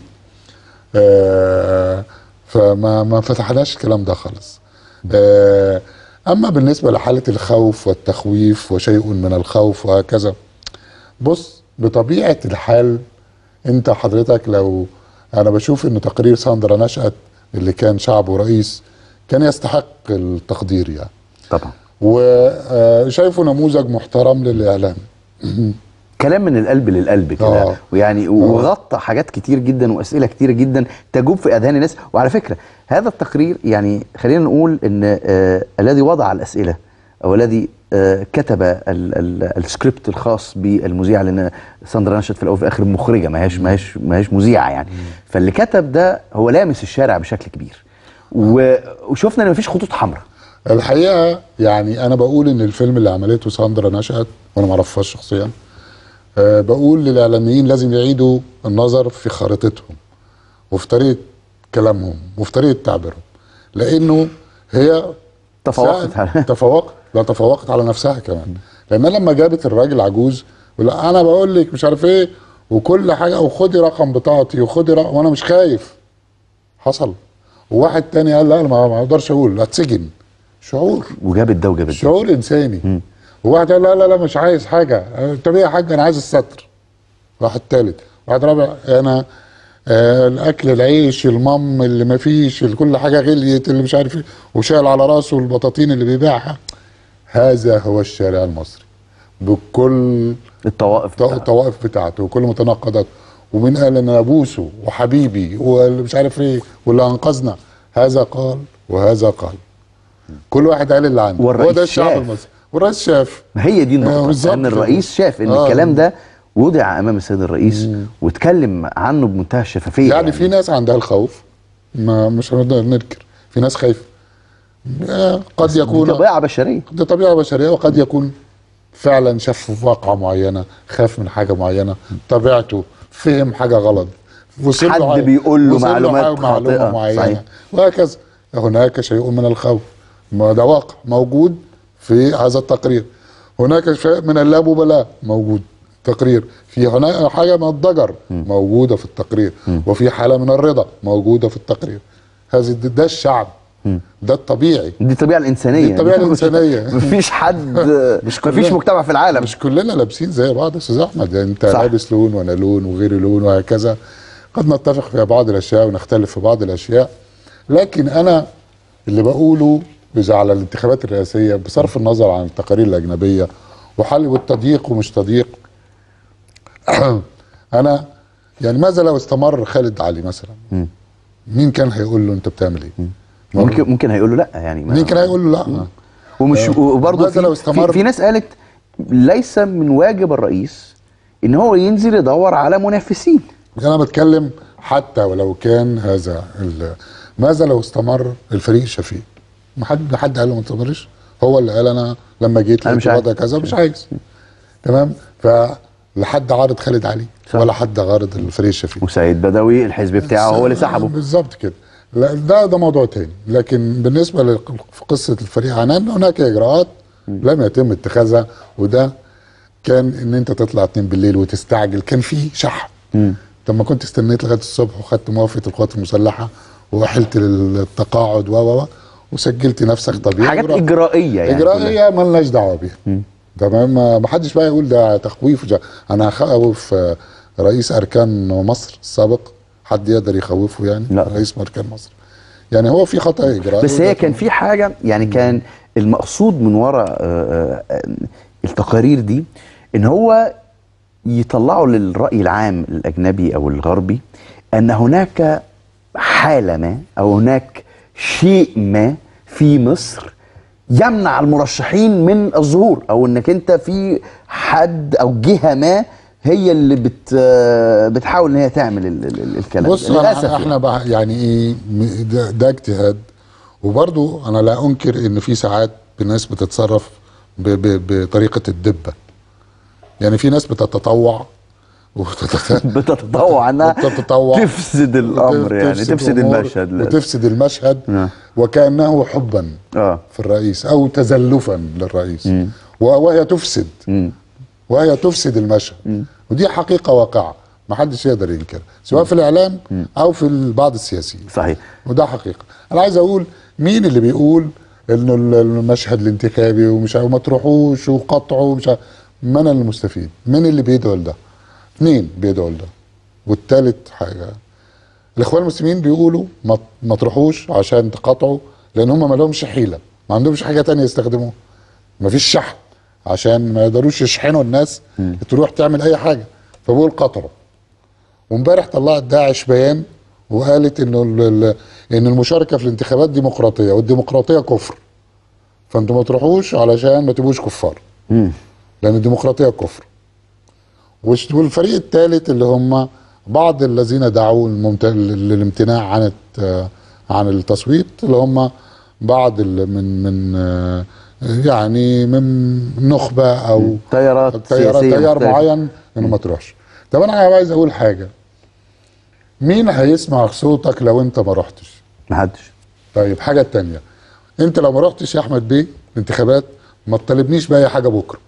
آه فما ما فتحناش الكلام ده خالص آه اما بالنسبه لحاله الخوف والتخويف وشيء من الخوف وهكذا بص بطبيعه الحال انت حضرتك لو انا بشوف ان تقرير ساندرا نشأت اللي كان شعبه رئيس كان يستحق التقدير يعني طبعا وشايفه آه، نموذج محترم للاعلام *clears throat* كلام من القلب للقلب كده آه. ويعني آه. وغطى حاجات كتير جدا واسئله كتير جدا تجوب في اذهان الناس وعلى فكره هذا التقرير يعني خلينا نقول ان آه الذي وضع الاسئله أو الذي آه، كتب السكريبت الخاص بالمذيعة لأن ساندرا نشأت في الأول وفي الآخر مخرجة ما هيش ما هيش ما هيش مذيعة يعني فاللي كتب ده هو لامس الشارع بشكل كبير وشفنا إن مفيش خطوط حمراء الحقيقة يعني أنا بقول إن الفيلم اللي عملته ساندرا نشأت وأنا ما أعرفهاش شخصيا آه، بقول للإعلاميين لازم يعيدوا النظر في خريطتهم وفي طريقة كلامهم وفي طريقة تعبيرهم لأنه هي تفوقت تفوقت لا تفوقت على نفسها كمان لانها لما جابت الراجل عجوز ولا انا بقول لك مش عارف ايه وكل حاجه وخدي رقم بطاقتي وخدي رقم وانا مش خايف حصل وواحد تاني قال لا ما اقدرش اقول هتسجن شعور وجابت ده وجابت ده شعور انساني وواحد قال لا لا لا مش عايز حاجه طب ايه يا حاج انا عايز الستر واحد تالت واحد رابع انا آه الاكل العيش المم اللي ما فيش كل حاجه غليت اللي مش عارف ايه وشال على راسه البطاطين اللي بيبيعها هذا هو الشارع المصري بكل الطوائف الطوائف بتاعته وكل متناقضاته ومين قال ان ابوسه وحبيبي ومش عارف ايه واللي انقذنا هذا قال وهذا قال كل واحد قال اللي عنده والرئيس وده الشعب المصري والرئيس شاف ما هي دي النقطه آه، ان الرئيس شاف ان آه. الكلام ده وضع امام السيد الرئيس مم. واتكلم عنه بمنتهى الشفافيه يعني, يعني في ناس عندها الخوف ما مش هنقدر ننكر في ناس خايفه قد يكون طبيعه بشريه دي طبيعه بشريه وقد يكون فعلا شاف واقعه معينه خاف من حاجه معينه طبيعته فهم حاجه غلط وصل حد له بيقول له معلومات معلومه معينه صحيح. وهكذا هناك شيء من الخوف ما ده واقع موجود في هذا التقرير هناك شيء من اللامبالاه موجود تقرير في هناك حاجه من الضجر موجوده في التقرير وفي حاله من الرضا موجوده في التقرير هذه ده الشعب ده الطبيعي دي الطبيعه الانسانيه دي الطبيعه *laughs* الانسانيه مفيش حد *laughs* مش مفيش مجتمع في العالم مش كلنا لابسين زي بعض يا استاذ احمد يعني انت صح. لابس لون وانا لون وغيري لون وهكذا قد نتفق في بعض الاشياء ونختلف في بعض الاشياء لكن انا اللي بقوله على الانتخابات الرئاسيه بصرف النظر عن التقارير الاجنبيه وحل والتضييق ومش تضييق *clears throat* انا يعني ماذا لو استمر خالد علي مثلا مين كان هيقول له انت بتعمل ايه؟ ممكن ممكن هيقول له لا يعني ممكن هيقول له لا ومش آه. وبرضه في, في, في ناس قالت ليس من واجب الرئيس ان هو ينزل يدور على منافسين انا بتكلم حتى ولو كان هذا ماذا لو استمر الفريق شفيق ما حد حد قال له ما تستمرش هو اللي قال انا لما جيت لقيت الوضع كذا مش عايز تمام ف لحد عارض خالد علي صح. ولا حد عارض الفريق الشفيق وسيد بدوي الحزب بتاعه هو اللي سحبه بالظبط كده لا ده ده موضوع تاني لكن بالنسبه لقصه الفريق عنان يعني هناك اجراءات لم يتم اتخاذها وده كان ان انت تطلع 2 بالليل وتستعجل كان في شح طب ما كنت استنيت لغايه الصبح وخدت موافقه القوات المسلحه وحلت للتقاعد و و وسجلت نفسك طبيعي حاجات ورق. اجرائيه يعني اجرائيه مالناش دعوه بيها تمام ما حدش بقى يقول ده تخويف انا هخوف رئيس اركان مصر السابق حد يقدر يخوفه يعني لا. رئيس مركز مصر يعني هو في خطا اجرائي بس هي كان في حاجه يعني كان المقصود من وراء آه، آه، التقارير دي ان هو يطلعوا للراي العام الاجنبي او الغربي ان هناك حاله ما او هناك شيء ما في مصر يمنع المرشحين من الظهور او انك انت في حد او جهه ما هي اللي بت بتحاول ان هي تعمل الكلام بص للاسف يعني. احنا بقى يعني ايه ده, ده اجتهاد وبرضو انا لا انكر ان في ساعات الناس بتتصرف ب ب بطريقه الدبه يعني في ناس بتتطوع *laughs* بتتطوع انها بتتطوع تفسد الامر يعني تفسد, تفسد المشهد وتفسد المشهد آه. وكانه حبا آه. في الرئيس او تزلفا للرئيس وهي تفسد وهي تفسد المشهد ودي حقيقه واقعه ما حدش يقدر ينكرها سواء في الاعلام او في البعض السياسيين صحيح وده حقيقه انا عايز اقول مين اللي بيقول انه المشهد الانتخابي ومش وما تروحوش وقطعوا ومش من المستفيد من اللي بيدعو لده اثنين بيدعوا لده والتالت حاجه الاخوان المسلمين بيقولوا ما تروحوش عشان تقاطعوا لان هم ما لهمش حيله ما عندهمش حاجه تانية يستخدموها ما فيش شحن عشان ما يقدروش يشحنوا الناس م. تروح تعمل اي حاجه فبقول قطره وامبارح طلعت داعش بيان وقالت انه ان المشاركه في الانتخابات ديمقراطيه والديمقراطيه كفر فانتوا ما تروحوش علشان ما تبقوش كفار م. لان الديمقراطيه كفر والفريق الثالث اللي هم بعض الذين دعوا للامتناع عن عن التصويت اللي هم بعض من من آه، يعني من نخبه او تيارات تيار تيار معين انه ما تروحش طب انا عايز اقول حاجه مين هيسمع صوتك لو انت ما رحتش ما حدش طيب حاجه تانية انت لو ما رحتش يا احمد بيه انتخابات ما تطالبنيش باي حاجه بكره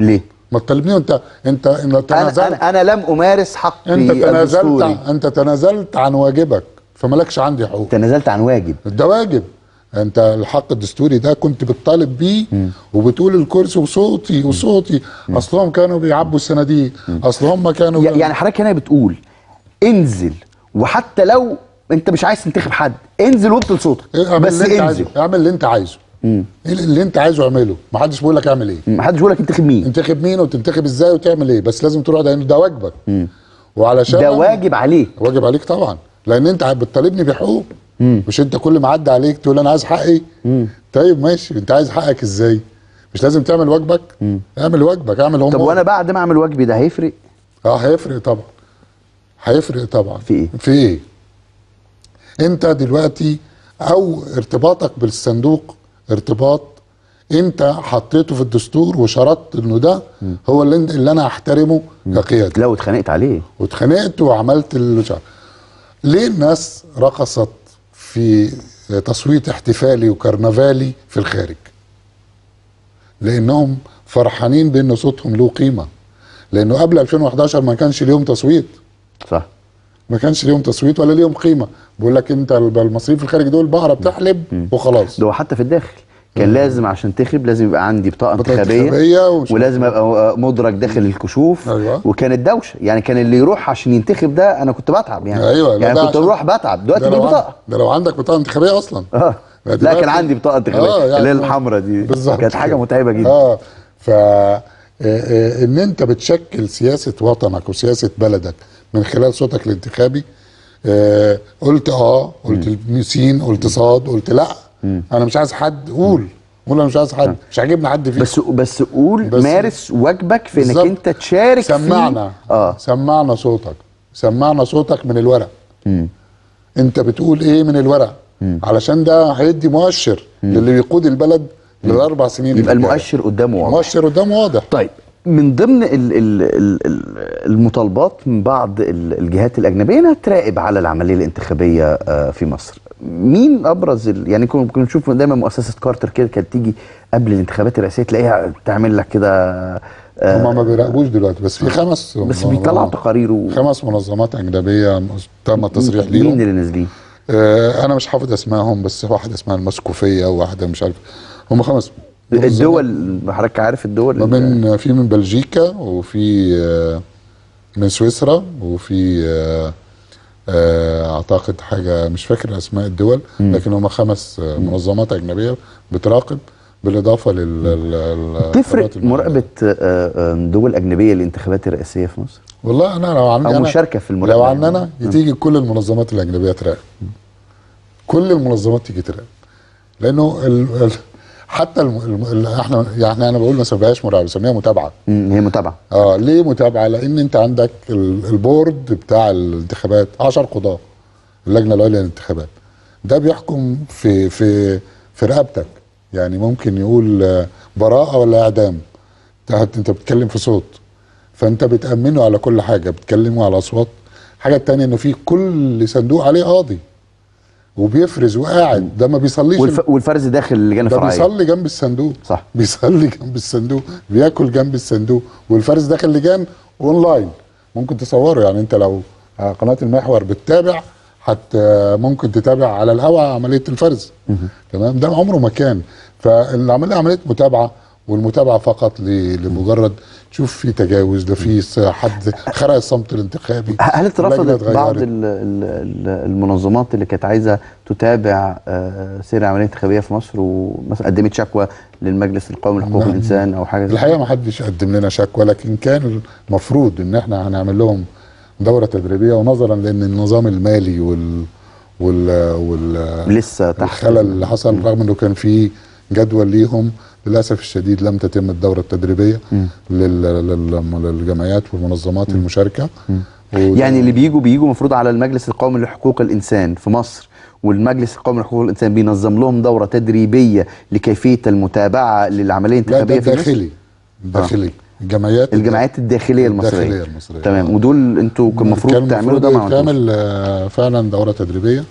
ليه ما تطالبني انت انت ان تنازلت أنا, انا لم امارس حقي انت تنازلت انت تنازلت عن واجبك فمالكش عندي حقوق تنازلت عن واجب ده واجب انت الحق الدستوري ده كنت بتطالب بيه وبتقول الكرسي وصوتي وصوتي اصلهم كانوا بيعبوا الصناديق اصلهم كانوا يعني حضرتك هنا بتقول انزل وحتى لو انت مش عايز تنتخب حد انزل وابطل صوتك إيه، بس اللي انت انزل عايزه. اعمل اللي انت عايزه ايه اللي انت عايزه اعمله ما حدش بيقول لك اعمل ايه ما حدش بيقول لك انتخب مين انتخب مين وتنتخب ازاي وتعمل ايه بس لازم تروح ده ده واجبك وعلشان ده واجب عليك واجب عليك طبعا لان انت بتطالبني بحقوق مم. مش انت كل ما عدى عليك تقول انا عايز حقي مم. طيب ماشي انت عايز حقك ازاي مش لازم تعمل واجبك مم. اعمل واجبك اعمل هم طب وانا بعد ما اعمل واجبي ده هيفرق اه هيفرق طبعا هيفرق طبعا في ايه في ايه انت دلوقتي او ارتباطك بالصندوق ارتباط انت حطيته في الدستور وشرطت انه ده م. هو اللي, اللي انا هحترمه كقيادي لو اتخانقت عليه واتخانقت وعملت اللي ليه الناس رقصت في تصويت احتفالي وكرنفالي في الخارج لانهم فرحانين بان صوتهم له قيمه لانه قبل 2011 ما كانش ليهم تصويت صح ما كانش ليهم تصويت ولا ليهم قيمه بيقول لك انت المصريين في الخارج دول بقره بتحلب وخلاص ده حتى في الداخل كان لازم عشان تخب لازم يبقى عندي بطاقه انتخابيه ولازم ابقى مدرج داخل الكشوف أيوة. وكانت دوشه يعني كان اللي يروح عشان ينتخب ده انا كنت بتعب يعني أيوة. يعني كنت اروح بتعب دلوقتي بالبطاقه ده لو عندك بطاقه انتخابيه اصلا اه يعني لا كان عندي بطاقه آه، انتخابيه آه يعني اللي هي الحمراء دي كانت حاجه متعبه جدا اه ف آه، آه، ان انت بتشكل سياسه وطنك وسياسه بلدك من خلال صوتك الانتخابي قلت اه قلت سين قلت صاد قلت لا مم. انا مش عايز حد قول قول انا مش عايز حد مش عاجبني حد فيه بس بس قول بس مارس واجبك في انك انت تشارك سمعنا فيه. اه سمعنا صوتك سمعنا صوتك من الورق مم. انت بتقول ايه من الورق مم. علشان ده هيدي مؤشر مم. للي بيقود البلد للاربع سنين يبقى المؤشر قدامه واضح المؤشر قدامه واضح طيب من ضمن الـ الـ الـ المطالبات من بعض الجهات الاجنبيه انها تراقب على العمليه الانتخابيه آه، في مصر مين ابرز ال... يعني كنا بنشوف دايما مؤسسه كارتر كده كانت تيجي قبل الانتخابات الرئاسيه تلاقيها تعمل لك كده آه، هم ما بيراقبوش دلوقتي بس في آه، خمس بس بيطلعوا تقارير خمس منظمات اجنبيه تم التصريح ليهم مين اللي نازلين؟ آه انا مش حافظ اسمائهم بس واحده اسمها المسكوفيه وواحده مش عارف هم خمس الدول حضرتك عارف الدول من في من بلجيكا وفي آه، من سويسرا وفي آه، اعتقد حاجه مش فاكر اسماء الدول لكن هم خمس منظمات اجنبيه بتراقب بالاضافه لل تفرق مراقبه آه، دول اجنبيه للانتخابات الرئاسيه في مصر؟ والله انا لو عن او مشاركه في المراقبه لو انا يعني. تيجي كل المنظمات الاجنبيه تراقب كل المنظمات تيجي تراقب لانه حتى الم... احنا يعني انا بقول ما سميهاش مراقبه بسميها متابعه هي متابعه اه ليه متابعه لان انت عندك البورد بتاع الانتخابات 10 قضاه اللجنه العليا للانتخابات ده بيحكم في في في رقبتك يعني ممكن يقول آه، براءه ولا اعدام انت بتتكلم في صوت فانت بتامنه على كل حاجه بتكلمه على اصوات الحاجه الثانيه انه في كل صندوق عليه قاضي وبيفرز وقاعد ده ما بيصليش والف... والفرز داخل لجان الفرعيه ده بيصلي جنب الصندوق صح بيصلي جنب الصندوق بياكل جنب الصندوق والفرز داخل لجان اونلاين ممكن تصوره يعني انت لو قناه المحور بتتابع حتى ممكن تتابع على الهواء عمليه الفرز تمام ده عمره ما كان فالعمليه عمليه متابعه والمتابعه فقط لمجرد تشوف في تجاوز ده في حد خرق الصمت الانتخابي هل اترفضت بعض المنظمات اللي كانت عايزه تتابع آه، سير العمليه الانتخابيه في مصر ومثلا قدمت شكوى للمجلس القومي لحقوق نعم. الانسان او حاجه الحقيقه ما حدش قدم لنا شكوى لكن كان المفروض ان احنا هنعمل لهم دوره تدريبيه ونظرا لان النظام المالي وال وال وال لسه تحت الخلل اللي حصل رغم انه كان في جدول ليهم للاسف الشديد لم تتم الدوره التدريبيه للجمعيات والمنظمات المشاركه يعني اللي بيجوا بيجوا المفروض على المجلس القومي لحقوق الانسان في مصر والمجلس القومي لحقوق الانسان بينظم لهم دوره تدريبيه لكيفيه المتابعه للعمليه الانتخابيه لا داخلي داخلي آه. الجمعيات الجمعيات الداخليه المصريه الداخليه المصريه تمام ودول انتوا كان المفروض تعملوا ده مع كامل فعلا دوره تدريبيه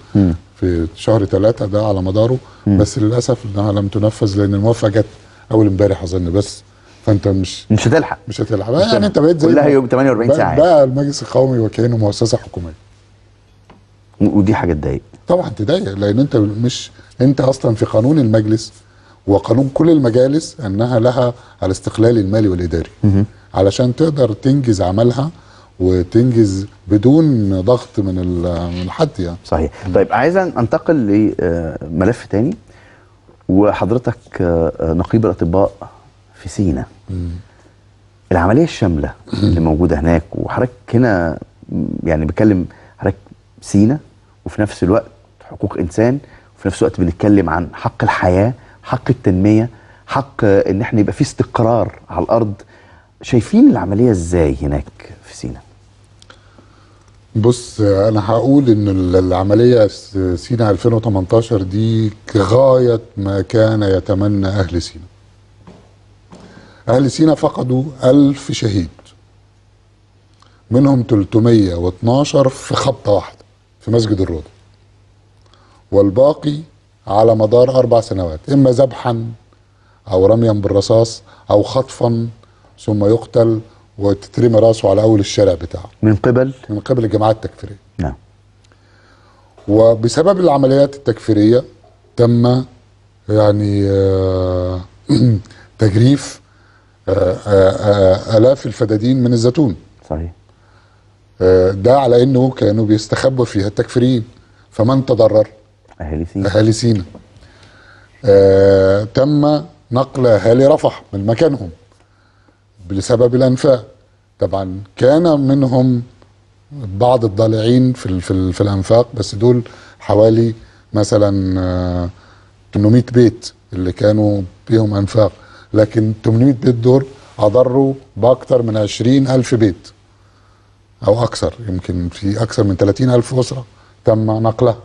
في شهر ثلاثة ده على مداره مم. بس للأسف إنها لم تنفذ لأن الموافقة جت أول امبارح أظن بس فأنت مش مش هتلحق مش هتلحق مش يعني أنت بقيت زي كلها يوم 48 ساعة بقى المجلس القومي وكأنه مؤسسة حكومية ودي حاجة تضايق طبعا تضايق لأن أنت مش أنت أصلا في قانون المجلس وقانون كل المجالس أنها لها الاستقلال المالي والإداري مم. علشان تقدر تنجز عملها وتنجز بدون ضغط من من حد يعني صحيح طيب عايز انتقل لملف تاني وحضرتك آه، نقيب الاطباء في سينا العمليه الشامله اللي موجوده هناك وحضرتك هنا يعني بتكلم حضرتك سينا وفي نفس الوقت حقوق انسان وفي نفس الوقت بنتكلم عن حق الحياه حق التنميه حق ان احنا يبقى في استقرار على الارض شايفين العمليه ازاي هناك في سينا بص انا هقول ان العمليه سينا 2018 دي غايه ما كان يتمنى اهل سينا اهل سينا فقدوا ألف شهيد منهم 312 في خبطه واحده في مسجد الروضه والباقي على مدار اربع سنوات اما ذبحا او رميا بالرصاص او خطفا ثم يقتل وتترمي راسه على اول الشارع بتاعه من قبل من قبل الجماعات التكفيريه نعم وبسبب العمليات التكفيريه تم يعني آه، *clears throat* تجريف آه، آه، الاف الفدادين من الزيتون صحيح ده على انه كانوا بيستخبوا فيها التكفيريين فمن تضرر اهالي سينا اهالي سينا تم نقل اهالي رفح من مكانهم بسبب الانفاق طبعا كان منهم بعض الضالعين في في, في الانفاق بس دول حوالي مثلا 800 آه، بيت اللي كانوا بيهم انفاق لكن 800 بيت دول اضروا باكثر من 20 ألف بيت او اكثر يمكن في اكثر من 30 ألف اسره تم نقلها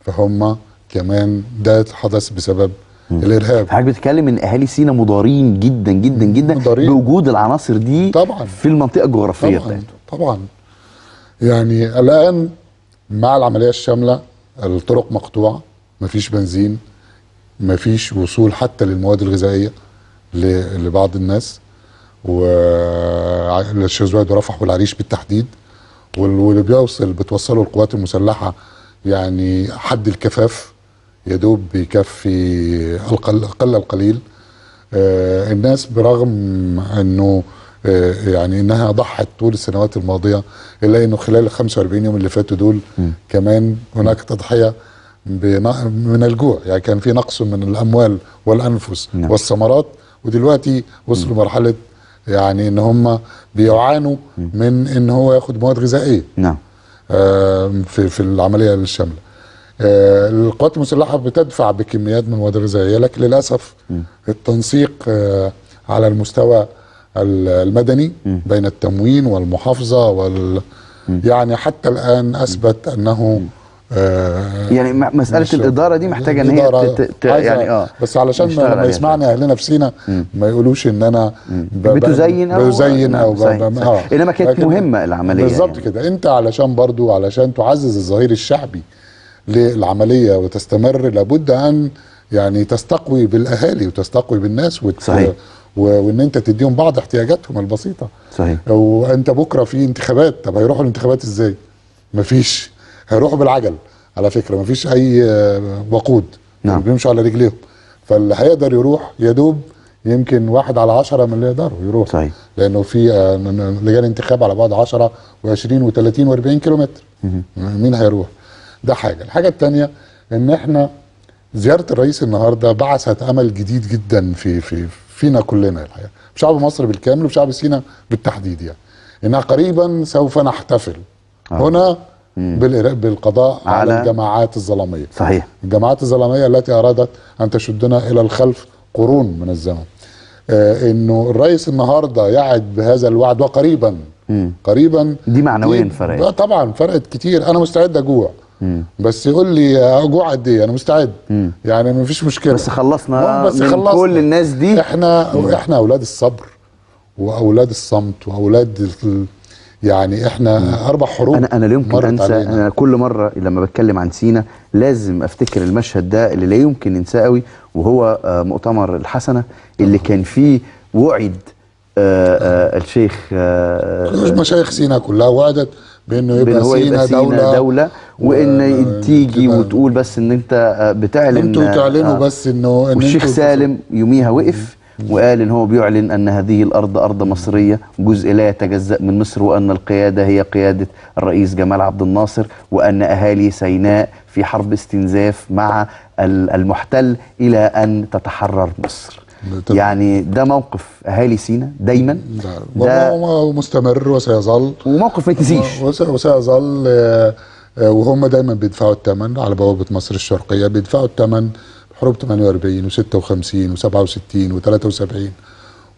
فهم كمان ده حدث بسبب الارهاب حضرتك بتتكلم ان اهالي سينا مضارين جدا جدا جدا مضارين. بوجود العناصر دي طبعا في المنطقه الجغرافيه طبعا بتاعته. طبعا يعني الان مع العمليه الشامله الطرق مقطوعه مفيش بنزين مفيش وصول حتى للمواد الغذائيه لبعض الناس والشيزواد ورفح والعريش بالتحديد واللي بيوصل بتوصله القوات المسلحه يعني حد الكفاف يدوب بيكفي اقل القليل آه، الناس برغم انه آه، يعني انها ضحت طول السنوات الماضيه الا انه خلال ال 45 يوم اللي فاتوا دول م. كمان هناك تضحيه من الجوع يعني كان في نقص من الاموال والانفس نعم. والثمرات ودلوقتي وصلوا مرحله يعني ان هم بيعانوا من ان هو ياخد مواد غذائيه نعم آه، في في العمليه الشامله آه، القوات المسلحه بتدفع بكميات من المواد الغذائيه لكن للاسف التنسيق آه، على المستوى المدني بين التموين والمحافظه وال يعني حتى الان اثبت انه آه، يعني مساله الاداره دي محتاجه ان هي تت... يعني اه بس علشان ما يسمعنا اهلنا في سينا ما يقولوش ان انا بتزين او بزين نعم، او, أو اه انما كانت مهمه العمليه بالظبط يعني. كده انت علشان برضو علشان تعزز الظهير الشعبي للعمليه وتستمر لابد ان يعني تستقوي بالاهالي وتستقوي بالناس وت... صحيح. وان انت تديهم بعض احتياجاتهم البسيطه صحيح وانت بكره في انتخابات طب هيروحوا الانتخابات ازاي مفيش هيروحوا بالعجل على فكره مفيش اي وقود نعم بيمشوا على رجليهم فاللي هيقدر يروح يا دوب يمكن واحد على عشرة من اللي يقدروا يروح صحيح لانه في آه، لجان انتخاب على بعد 10 و20 و30 و40 كيلومتر مين هيروح ده حاجه الحاجه الثانيه ان احنا زياره الرئيس النهارده بعثت امل جديد جدا في في فينا كلنا الحقيقه شعب مصر بالكامل وشعب سينا بالتحديد يعني انها قريبا سوف نحتفل آه. هنا بالقضاء على, على الجماعات الظلاميه صحيح الجماعات الظلاميه التي ارادت ان تشدنا الى الخلف قرون من الزمن آه انه الرئيس النهارده يعد بهذا الوعد وقريبا مم. قريبا دي معنويا فرقت طبعا فرقت كتير انا مستعد اجوع مم. بس يقول لي اجوع قد ايه انا مستعد مم. يعني ما فيش مشكله بس خلصنا بس من خلصنا. كل الناس دي احنا مم. احنا اولاد الصبر واولاد الصمت واولاد ال... يعني احنا مم. اربع حروب انا انا لا يمكن انسى علينا. انا كل مره لما بتكلم عن سينا لازم افتكر المشهد ده اللي لا يمكن ننساه قوي وهو آه، مؤتمر الحسنه اللي مم. آه. كان فيه وعد آه, آه، الشيخ آه مشايخ سينا كلها وعدت بانه يبقى, يبقى سينا, سينا دولة, دولة وان آه، تيجي وتقول بس ان انت آه، بتعلن انتوا آه، تعلنوا آه بس انه إن والشيخ سالم يوميها وقف وقال ان هو بيعلن ان هذه الارض ارض مصريه جزء لا يتجزا من مصر وان القياده هي قياده الرئيس جمال عبد الناصر وان اهالي سيناء في حرب استنزاف مع المحتل الى ان تتحرر مصر طبعا. يعني ده موقف اهالي سينا دايما ده, ده مستمر وسيظل وموقف ما يتنسيش وسيظل آه، وهم دايما بيدفعوا الثمن على بوابه مصر الشرقيه بيدفعوا الثمن حروب 48 و56 و67 و73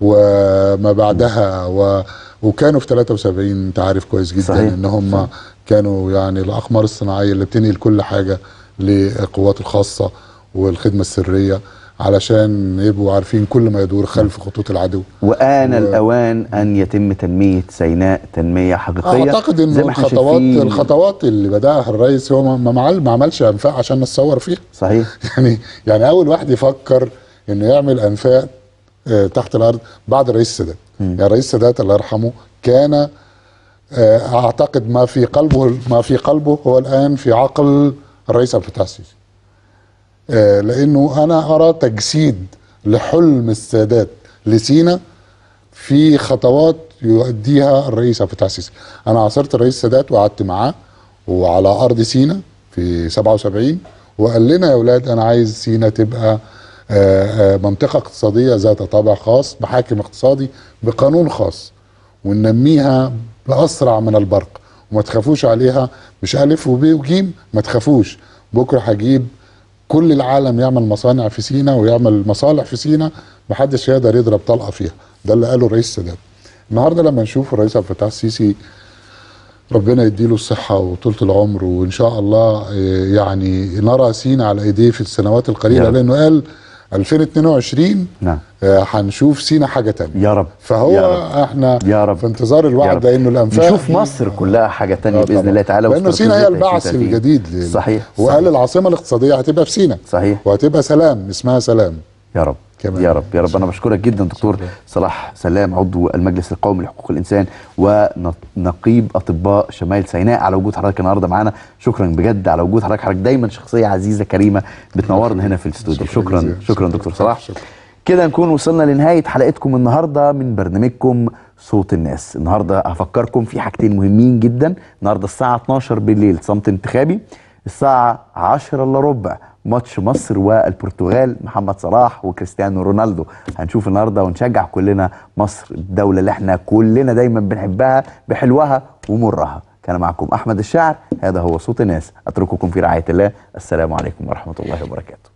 وما بعدها و... وكانوا في 73 انت عارف كويس جدا صحيح. ان هم صحيح. كانوا يعني الاقمار الصناعيه اللي بتنقل كل حاجه للقوات الخاصه والخدمه السريه علشان يبقوا عارفين كل ما يدور خلف خطوط العدو وآن و... الأوان أن يتم تنمية سيناء تنمية حقيقية أعتقد أن الخطوات فيه... الخطوات اللي بدأها الرئيس هو ما, ما عملش أنفاق عشان نتصور فيها صحيح *laughs* يعني يعني أول واحد يفكر أنه يعمل أنفاق آه، تحت الأرض بعد الرئيس السادات يعني الرئيس السادات الله يرحمه كان آه، أعتقد ما في قلبه ما في قلبه هو الآن في عقل الرئيس عبد الفتاح السيسي آه، لانه انا ارى تجسيد لحلم السادات لسينا في خطوات يؤديها الرئيس عبد الفتاح السيسي انا عاصرت الرئيس السادات وقعدت معاه وعلى ارض سينا في 77 وقال لنا يا اولاد انا عايز سينا تبقى آه، آه، منطقه اقتصاديه ذات طابع خاص بحاكم اقتصادي بقانون خاص وننميها باسرع من البرق وما تخافوش عليها مش الف وب وجيم ما تخافوش بكره هجيب كل العالم يعمل مصانع في سينا ويعمل مصالح في سينا محدش يقدر يضرب طلقه فيها ده اللي قاله الرئيس السادات النهارده لما نشوف الرئيس عبد الفتاح السيسي ربنا يديله الصحة وطولة العمر وإن شاء الله آه، يعني نرى سينا على إيديه في السنوات القليلة لأنه قال 2022 نعم آه، هنشوف سينا حاجه ثانيه يا رب فهو يا رب. احنا يا رب. في انتظار الوعد انه الانفاق نشوف مصر كلها حاجه ثانيه آه باذن الله تعالى لانه سينا هي البعث الجديد صحيح وقال العاصمه الاقتصاديه هتبقى في سينا صحيح وهتبقى سلام اسمها سلام يا رب كمان. يا رب يا رب انا بشكرك جدا دكتور صلاح سلام عضو المجلس القومي لحقوق الانسان ونقيب اطباء شمال سيناء على وجود حضرتك النهارده معانا شكرا بجد على وجود حضرتك حضرتك دايما شخصيه عزيزه كريمه بتنورنا هنا في الاستوديو شكرا شكرا, شكرا دكتور صلاح كده نكون وصلنا لنهايه حلقتكم النهارده من برنامجكم صوت الناس النهارده هفكركم في حاجتين مهمين جدا النهارده الساعه 12 بالليل صمت انتخابي الساعه 10 الا ربع ماتش مصر والبرتغال محمد صلاح وكريستيانو رونالدو هنشوف النهارده ونشجع كلنا مصر الدوله اللي احنا كلنا دايما بنحبها بحلوها ومرها كان معكم احمد الشاعر هذا هو صوت الناس اترككم في رعايه الله السلام عليكم ورحمه الله وبركاته